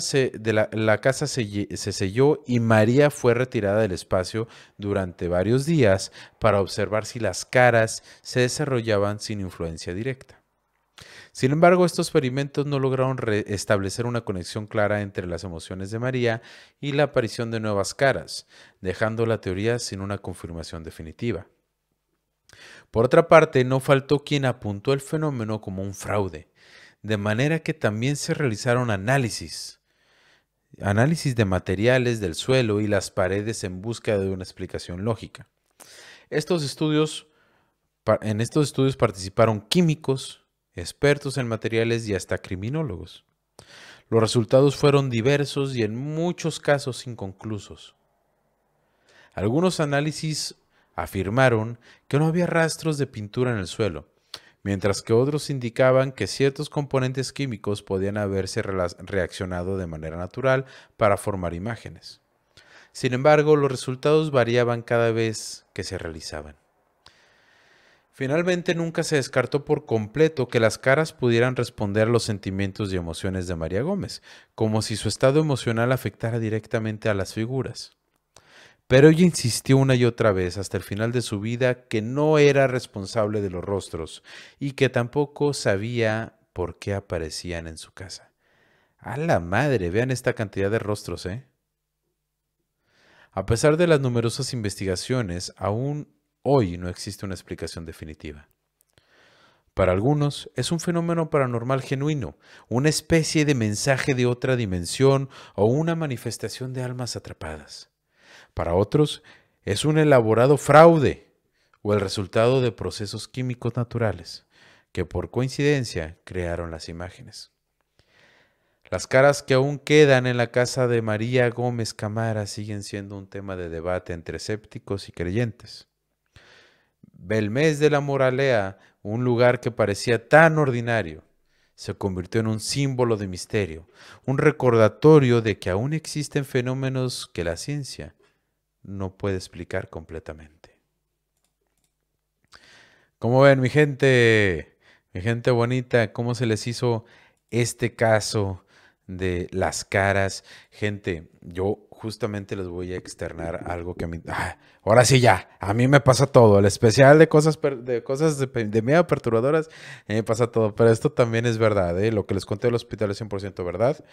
la, casa se, selló y María fue retirada del espacio durante varios días para observar si las caras se desarrollaban sin influencia directa. Sin embargo, estos experimentos no lograron establecer una conexión clara entre las emociones de María y la aparición de nuevas caras, dejando la teoría sin una confirmación definitiva. Por otra parte, no faltó quien apuntó el fenómeno como un fraude, de manera que también se realizaron análisis, análisis de materiales del suelo y las paredes en busca de una explicación lógica. en estos estudios participaron químicos, expertos en materiales y hasta criminólogos. Los resultados fueron diversos y en muchos casos inconclusos. Algunos análisis afirmaron que no había rastros de pintura en el suelo, mientras que otros indicaban que ciertos componentes químicos podían haberse reaccionado de manera natural para formar imágenes. Sin embargo, los resultados variaban cada vez que se realizaban. Finalmente, nunca se descartó por completo que las caras pudieran responder a los sentimientos y emociones de María Gómez, como si su estado emocional afectara directamente a las figuras. Pero ella insistió una y otra vez hasta el final de su vida que no era responsable de los rostros y que tampoco sabía por qué aparecían en su casa. A la madre, vean esta cantidad de rostros, ¿eh? A pesar de las numerosas investigaciones, aún hoy no existe una explicación definitiva. Para algunos es un fenómeno paranormal genuino, una especie de mensaje de otra dimensión o una manifestación de almas atrapadas. Para otros, es un elaborado fraude o el resultado de procesos químicos naturales que por coincidencia crearon las imágenes. Las caras que aún quedan en la casa de María Gómez Camara siguen siendo un tema de debate entre escépticos y creyentes. Belmés de la Moralea, un lugar que parecía tan ordinario, se convirtió en un símbolo de misterio, un recordatorio de que aún existen fenómenos que la ciencia no puede explicar completamente. ¿Cómo ven, mi gente? Mi gente bonita, ¿cómo se les hizo este caso de las caras? Gente, yo justamente les voy a externar algo que a mí... Ah, ahora sí ya, a mí me pasa todo. El especial de cosas, de, cosas de, perturbadoras, a mí me pasa todo. Pero esto también es verdad, ¿eh? Lo que les conté del hospital es 100% verdad.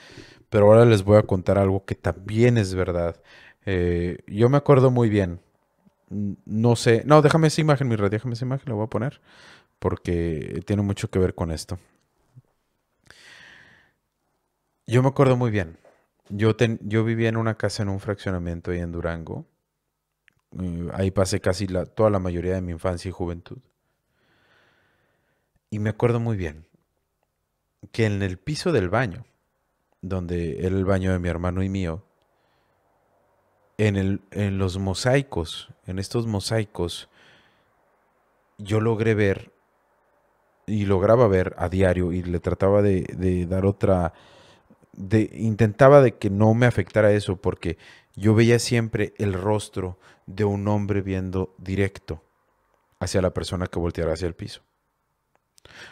Pero ahora les voy a contar algo que también es verdad. Eh, yo me acuerdo muy bien. No sé. No, déjame esa imagen, mi red. Déjame esa imagen, la voy a poner. Porque tiene mucho que ver con esto. Yo me acuerdo muy bien. Yo, yo vivía en una casa en un fraccionamiento ahí en Durango. Eh, ahí pasé casi la, toda la mayoría de mi infancia y juventud. Y me acuerdo muy bien que en el piso del baño, donde era el baño de mi hermano y mío, en, los mosaicos, en estos mosaicos, yo logré ver y lograba ver a diario y le trataba de, dar otra, de, intentaba de que no me afectara eso porque yo veía siempre el rostro de un hombre viendo directo hacia la persona que volteara hacia el piso.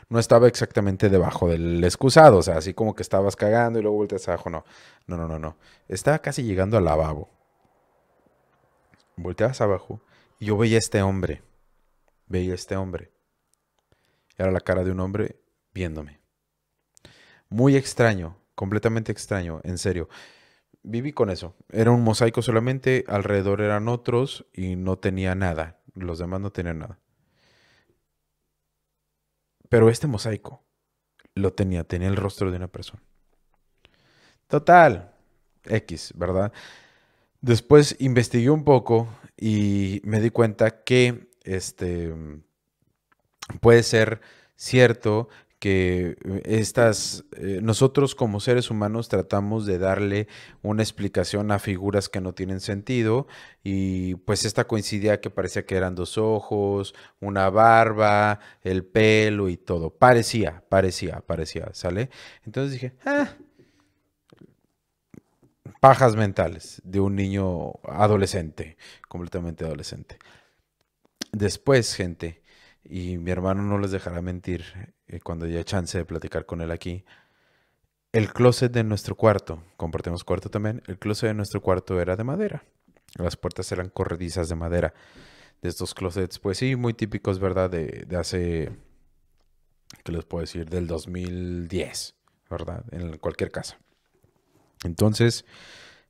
No estaba exactamente debajo del excusado, o sea, así como que estabas cagando y luego volteas abajo, no, no, no, no, no. Estaba casi llegando al lavabo. Volteas abajo y yo veía este hombre, veía este hombre. Era la cara de un hombre viéndome. Muy extraño, completamente extraño, en serio. Viví con eso. Era un mosaico solamente, alrededor eran otros y no tenía nada. Los demás no tenían nada. Pero este mosaico lo tenía, tenía el rostro de una persona. Total, X, ¿verdad? Después investigué un poco y me di cuenta que este, puede ser cierto que eh, estas, eh, nosotros como seres humanos tratamos de darle una explicación a figuras que no tienen sentido y pues esta coincidía que parecía que eran dos ojos, una barba, el pelo y todo. Parecía, parecía, parecía, ¿sale? Entonces dije, ah, pajas mentales de un niño adolescente, completamente adolescente. Después, gente, y mi hermano no les dejará mentir eh, cuando haya chance de platicar con él aquí, el closet de nuestro cuarto, compartimos cuarto también, el closet de nuestro cuarto era de madera. Las puertas eran corredizas de madera. De estos closets, pues sí, muy típicos, ¿verdad? De, hace, ¿qué les puedo decir? Del 2010, ¿verdad? En cualquier caso. Entonces,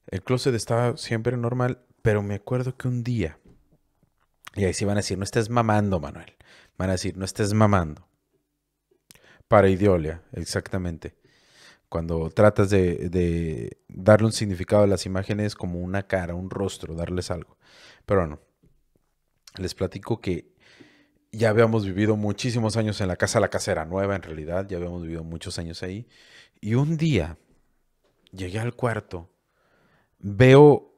el closet estaba siempre normal, pero me acuerdo que un día, y ahí sí van a decir, no estés mamando, Manuel. Van a decir, no estés mamando. Para idiolia, exactamente. Cuando tratas de, darle un significado a las imágenes como una cara, un rostro, darles algo. Pero no. Les platico que ya habíamos vivido muchísimos años en la casa, la casa era nueva en realidad, ya habíamos vivido muchos años ahí. Y un día llegué al cuarto, veo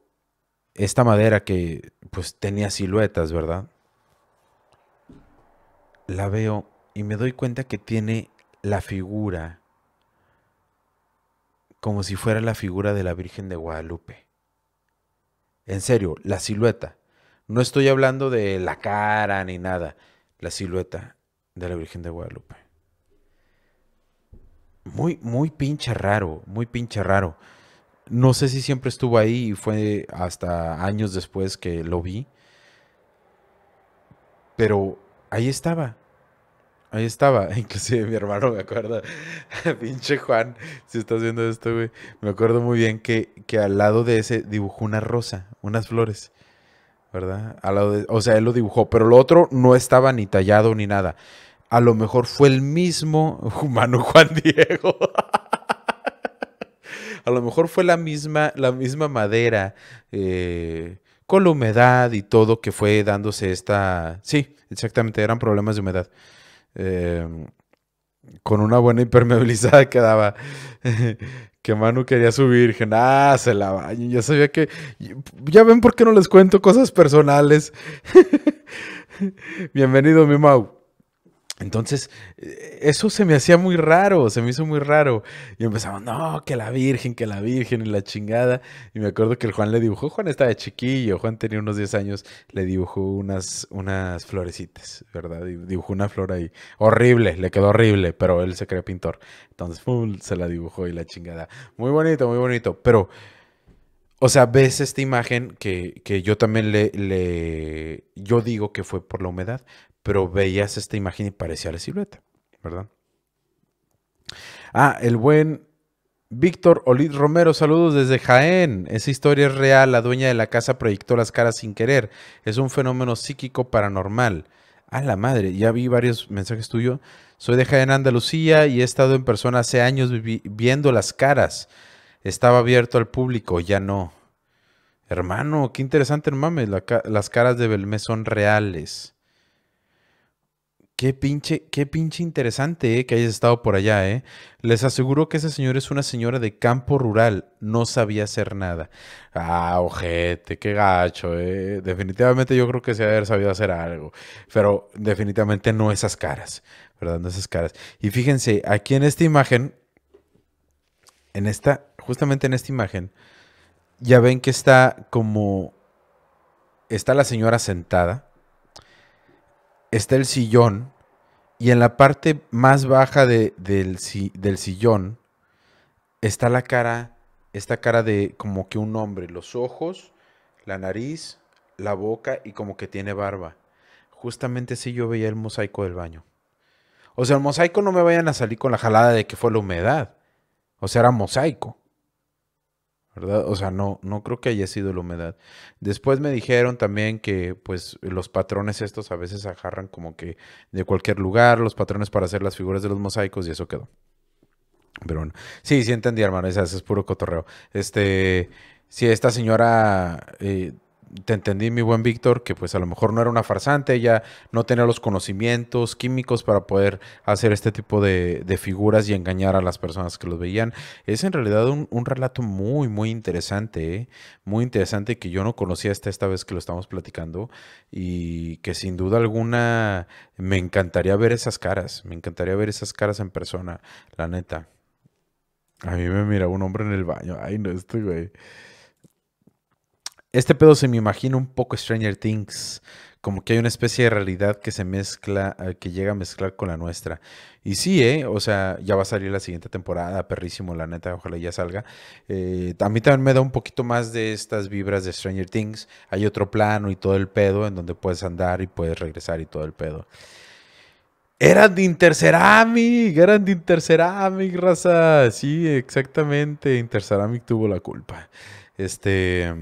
esta madera que pues tenía siluetas, ¿verdad? La veo y me doy cuenta que tiene la figura como si fuera la figura de la Virgen de Guadalupe. En serio, la silueta. No estoy hablando de la cara ni nada. La silueta de la Virgen de Guadalupe muy, muy pinche raro, muy pinche raro. No sé si siempre estuvo ahí y fue hasta años después que lo vi. Pero ahí estaba. Ahí estaba, [LAUGHS] inclusive mi hermano me acuerda, [LAUGHS] pinche Juan, si estás viendo esto, güey, me acuerdo muy bien que, al lado de ese dibujó una rosa, unas flores, ¿verdad? Al o sea, él lo dibujó, pero lo otro no estaba ni tallado ni nada a lo mejor fue el mismo [LAUGHS] humano Juan Diego. a lo mejor fue la misma, la misma madera, eh, con la humedad y todo que fue dándose esta... Sí, exactamente, eran problemas de humedad. Eh, con una buena impermeabilizada [LAUGHS] daba. que Manu quería subir, ah, se la Ya sabía que. Ya ven por qué no les cuento cosas personales. [LAUGHS] Bienvenido, mi Mau. Entonces, eso se me hacía muy raro, se me hizo muy raro. Y empezamos, no, que la Virgen, que la Virgen y la chingada. Y me acuerdo que el Juan le dibujó, Juan estaba chiquillo, Juan tenía unos 10 años, le dibujó unas, unas florecitas, ¿verdad? dibujó una flor ahí. Horrible, le quedó horrible, pero él se creó pintor. Entonces, ¡pum! se la dibujó y la chingada. Muy bonito, muy bonito. Pero, o sea, ves esta imagen que, yo también le, le, yo digo que fue por la humedad, pero veías esta imagen y parecía la silueta, ¿verdad? Ah, el buen Víctor Olid Romero, saludos desde Jaén. Esa historia es real, la dueña de la casa proyectó las caras sin querer. Es un fenómeno psíquico paranormal. A la madre, ya vi varios mensajes tuyos. Soy de Jaén, Andalucía y he estado en persona hace años viendo las caras. Estaba abierto al público, ya no. Hermano, qué interesante, hermano. mames. las caras de Belmé son reales. Qué pinche, qué pinche interesante eh, que hayas estado por allá, ¿eh? Les aseguro que esa señora es una señora de campo rural, no sabía hacer nada. Ah, ojete, qué gacho, ¿eh? Definitivamente yo creo que se haber sabido hacer algo, pero definitivamente no esas caras, ¿verdad? No esas caras. Y fíjense, aquí en esta imagen, en esta, justamente en esta imagen, ya ven que está como, está la señora sentada está el sillón y en la parte más baja del, del, sillón está la cara, esta cara de como que un hombre, los ojos, la nariz, la boca y como que tiene barba. Justamente así yo veía el mosaico del baño. O sea, el mosaico no me vayan a salir con la jalada de que fue la humedad. O sea, era mosaico. ¿verdad? O sea, no, no creo que haya sido la humedad. Después me dijeron también que pues los patrones estos a veces agarran como que de cualquier lugar, los patrones para hacer las figuras de los mosaicos y eso quedó. Pero bueno, sí, sí entendí, hermano, eso es puro cotorreo. Este, Si esta señora... Eh, te entendí, mi buen Víctor, que pues a lo mejor no era una farsante, ella no tenía los conocimientos químicos para poder hacer este tipo de, figuras y engañar a las personas que los veían. Es en realidad un, relato muy, muy interesante, ¿eh? muy interesante que yo no conocía hasta esta vez que lo estamos platicando y que sin duda alguna me encantaría ver esas caras, me encantaría ver esas caras en persona, la neta. A mí me mira un hombre en el baño, ay no, estoy güey este pedo se me imagina un poco Stranger Things, como que hay una especie de realidad que se mezcla, eh, que llega a mezclar con la nuestra. Y sí, ¿eh? O sea, ya va a salir la siguiente temporada, perrísimo, la neta, ojalá ya salga. Eh, a mí también me da un poquito más de estas vibras de Stranger Things. Hay otro plano y todo el pedo en donde puedes andar y puedes regresar y todo el pedo. Eran de Interceramic, eran de Interceramic, raza. Sí, exactamente. Interceramic tuvo la culpa. Este.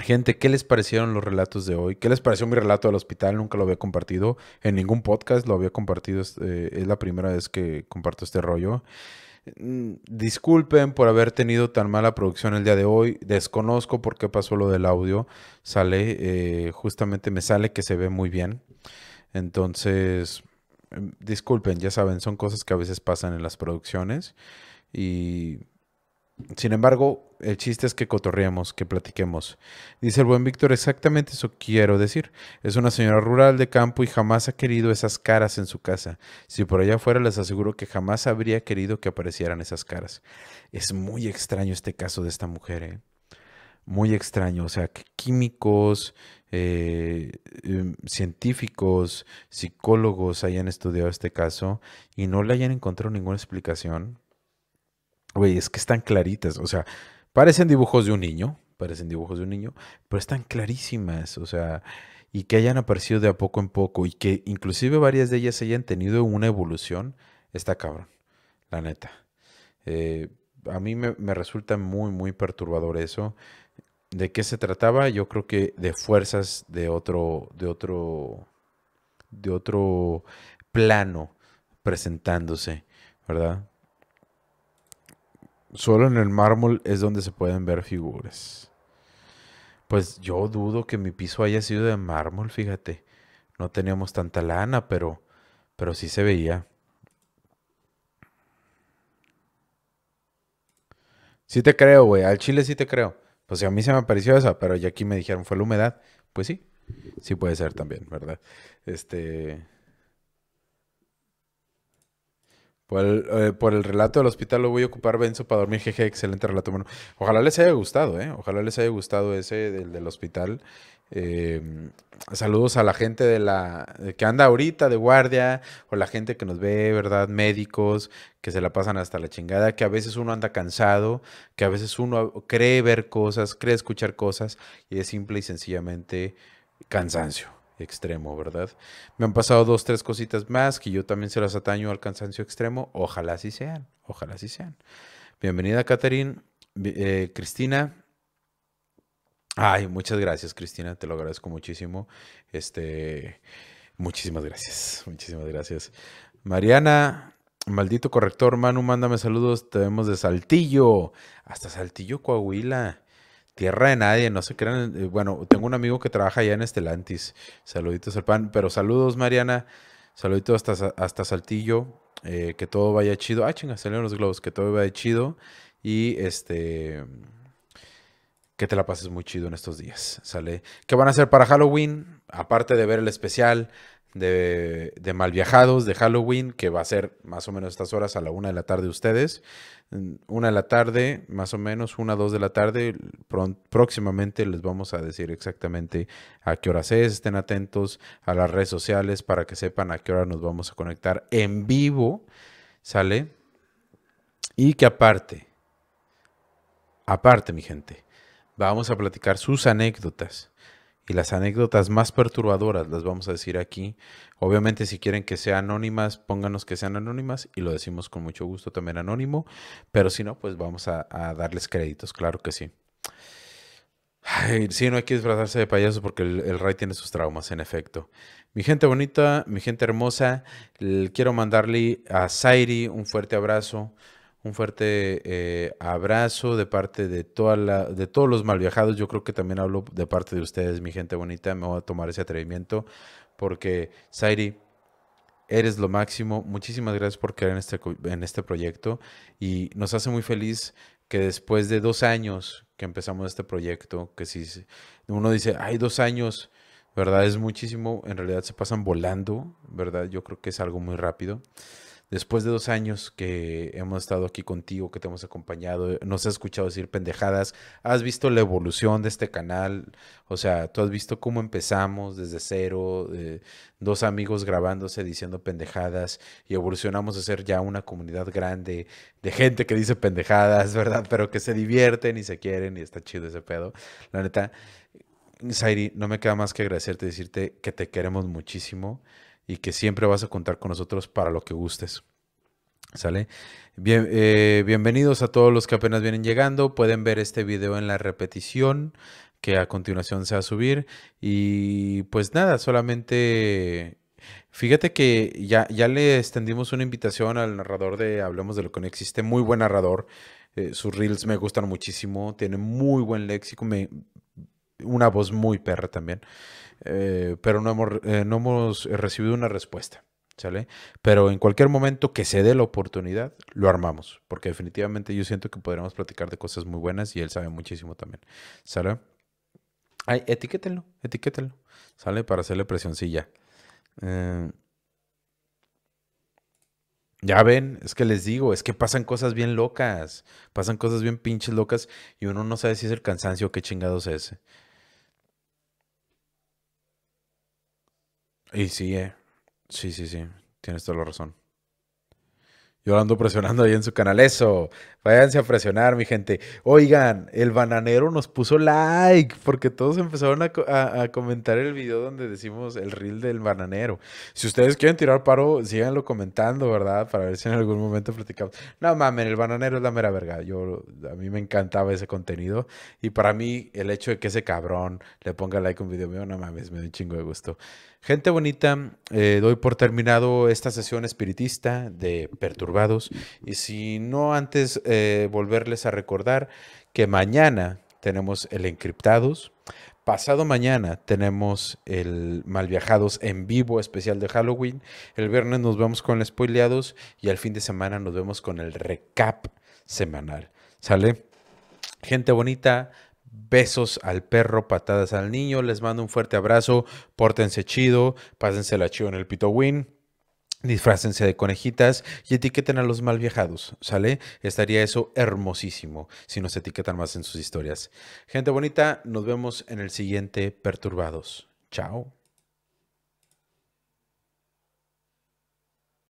Gente, ¿qué les parecieron los relatos de hoy? ¿Qué les pareció mi relato del hospital? Nunca lo había compartido. En ningún podcast lo había compartido. es eh, la primera vez que comparto este rollo. Mm, disculpen por haber tenido tan mala producción el día de hoy. Desconozco por qué pasó lo del audio. Sale, eh, justamente me sale que se ve muy bien. Entonces, em, disculpen, ya saben, son cosas que a veces pasan en las producciones. Y sin embargo, el chiste es que cotorreemos, que platiquemos. Dice el buen Víctor, exactamente eso quiero decir. Es una señora rural de campo y jamás ha querido esas caras en su casa. Si por allá fuera, les aseguro que jamás habría querido que aparecieran esas caras. Es muy extraño este caso de esta mujer, ¿eh? Muy extraño, o sea, que químicos, eh, em, científicos, psicólogos hayan estudiado este caso y no le hayan encontrado ninguna explicación Güey, es que están claritas, o sea, parecen dibujos de un niño, parecen dibujos de un niño, pero están clarísimas, o sea, y que hayan aparecido de a poco en poco y que inclusive varias de ellas hayan tenido una evolución, está cabrón, la neta. Eh, a mí me, me, resulta muy, muy perturbador eso. ¿De qué se trataba? Yo creo que de fuerzas de otro, de otro, de otro plano presentándose, ¿verdad? Solo en el mármol es donde se pueden ver figuras. Pues yo dudo que mi piso haya sido de mármol, fíjate. No teníamos tanta lana, pero, pero sí se veía. Sí te creo, güey. Al chile sí te creo. Pues a mí se me apareció esa, pero ya aquí me dijeron fue la humedad. Pues sí, sí puede ser también, ¿verdad? Este, Eh, por el, relato del hospital lo voy a ocupar Benzo para dormir. Jeje, excelente relato. Bueno, ojalá les haya gustado, ¿eh? Ojalá les haya gustado ese del, hospital. Eh, saludos a la gente de la que anda ahorita de guardia o la gente que nos ve, ¿verdad? Médicos que se la pasan hasta la chingada, que a veces uno anda cansado, que a veces uno cree ver cosas, cree escuchar cosas y es simple y sencillamente cansancio extremo, ¿verdad? Me han pasado dos, tres cositas más que yo también se las ataño al cansancio extremo. Ojalá sí sean, ojalá sí sean. Bienvenida, Catherine. Eh, Cristina. Ay, muchas gracias, Cristina. Te lo agradezco muchísimo. Este, muchísimas gracias. Muchísimas gracias. Mariana, maldito corrector, Manu, mándame saludos. Te vemos de Saltillo. Hasta Saltillo, Coahuila. Tierra de nadie, no se crean. Eh, bueno, tengo un amigo que trabaja allá en Estelantis. Saluditos al pan, pero saludos, Mariana. Saluditos hasta, Saltillo. Eh, que todo vaya chido. Ah, chinga, salieron los globos. Que todo vaya chido. Y este. Que te la pases muy chido en estos días. ¿Sale? ¿Qué van a hacer para Halloween? Aparte de ver el especial de, de Malviajados de Halloween, que va a ser más o menos estas horas a la una de la tarde ustedes una de la tarde, más o menos, una, dos de la tarde. próximamente les vamos a decir exactamente a qué hora es. Estén atentos a las redes sociales para que sepan a qué hora nos vamos a conectar en vivo. ¿Sale? Y que aparte, aparte, mi gente, vamos a platicar sus anécdotas y las anécdotas más perturbadoras las vamos a decir aquí. Obviamente si quieren que sean anónimas, pónganos que sean anónimas y lo decimos con mucho gusto también anónimo, pero si no, pues vamos a, darles créditos, claro que sí. sí, no hay que disfrazarse de payaso porque el, rey tiene sus traumas, en efecto. Mi gente bonita, mi gente hermosa, quiero mandarle a Sairi un fuerte abrazo, un fuerte eh, abrazo de parte de, toda la, de todos los mal viajados. Yo creo que también hablo de parte de ustedes, mi gente bonita. Me voy a tomar ese atrevimiento porque, Zairi, eres lo máximo. Muchísimas gracias por creer este, en este proyecto y nos hace muy feliz que después de dos años que empezamos este proyecto, que si uno dice, hay dos años, ¿verdad? Es muchísimo, en realidad se pasan volando, ¿verdad? Yo creo que es algo muy rápido después de dos años que hemos estado aquí contigo, que te hemos acompañado, nos has escuchado decir pendejadas, has visto la evolución de este canal, o sea, tú has visto cómo empezamos desde cero, eh, dos amigos grabándose diciendo pendejadas y evolucionamos a ser ya una comunidad grande de gente que dice pendejadas, ¿verdad? Pero que se divierten y se quieren y está chido ese pedo. La neta, Zairi, no me queda más que agradecerte y decirte que te queremos muchísimo y que siempre vas a contar con nosotros para lo que gustes. ¿Sale? Bien, eh, bienvenidos a todos los que apenas vienen llegando. Pueden ver este video en la repetición que a continuación se va a subir. Y pues nada, solamente Fíjate que ya, ya, le extendimos una invitación al narrador de Hablemos de lo que no existe, muy buen narrador, eh, sus reels me gustan muchísimo, tiene muy buen léxico, una voz muy perra también. Eh, pero no hemos, eh, no hemos eh, recibido una respuesta. ¿Sale? Pero en cualquier momento que se dé la oportunidad, lo armamos, porque definitivamente yo siento que podremos platicar de cosas muy buenas y él sabe muchísimo también, ¿sale? Ay, etiquétenlo, etiquétenlo, ¿sale? Para hacerle presioncilla. ya ven, es que les digo, es que pasan cosas bien locas, pasan cosas bien pinches locas y uno no sabe si es el cansancio o qué chingados es, Y sí, eh. Sí, sí, sí. Tienes toda la razón. Yo ando presionando ahí en su canal. Eso. Váyanse a presionar, mi gente. Oigan, el bananero nos puso like porque todos empezaron a, comentar el video donde decimos el reel del bananero. Si ustedes quieren tirar paro, síganlo comentando, ¿verdad? Para ver si en algún momento platicamos. No mames, el bananero es la mera verga. Yo, a mí me encantaba ese contenido y para mí el hecho de que ese cabrón le ponga like a un video mío, no mames, me da un chingo de gusto. Gente bonita, eh, doy por terminado esta sesión espiritista de Perturbados y si no antes... Eh, eh, volverles a recordar que mañana tenemos el Encriptados, Pasado mañana tenemos el Malviajados en vivo especial de Halloween. El viernes nos vemos con el Spoileados y al fin de semana nos vemos con el recap semanal. ¿Sale? Gente bonita, besos al perro, patadas al niño. Les mando un fuerte abrazo. Pórtense chido, pásensela chido en el Pito Disfrácense de conejitas y etiqueten a los mal viajados, ¿sale? Estaría eso hermosísimo si nos etiquetan más en sus historias. Gente bonita, nos vemos en el siguiente Perturbados. Chao.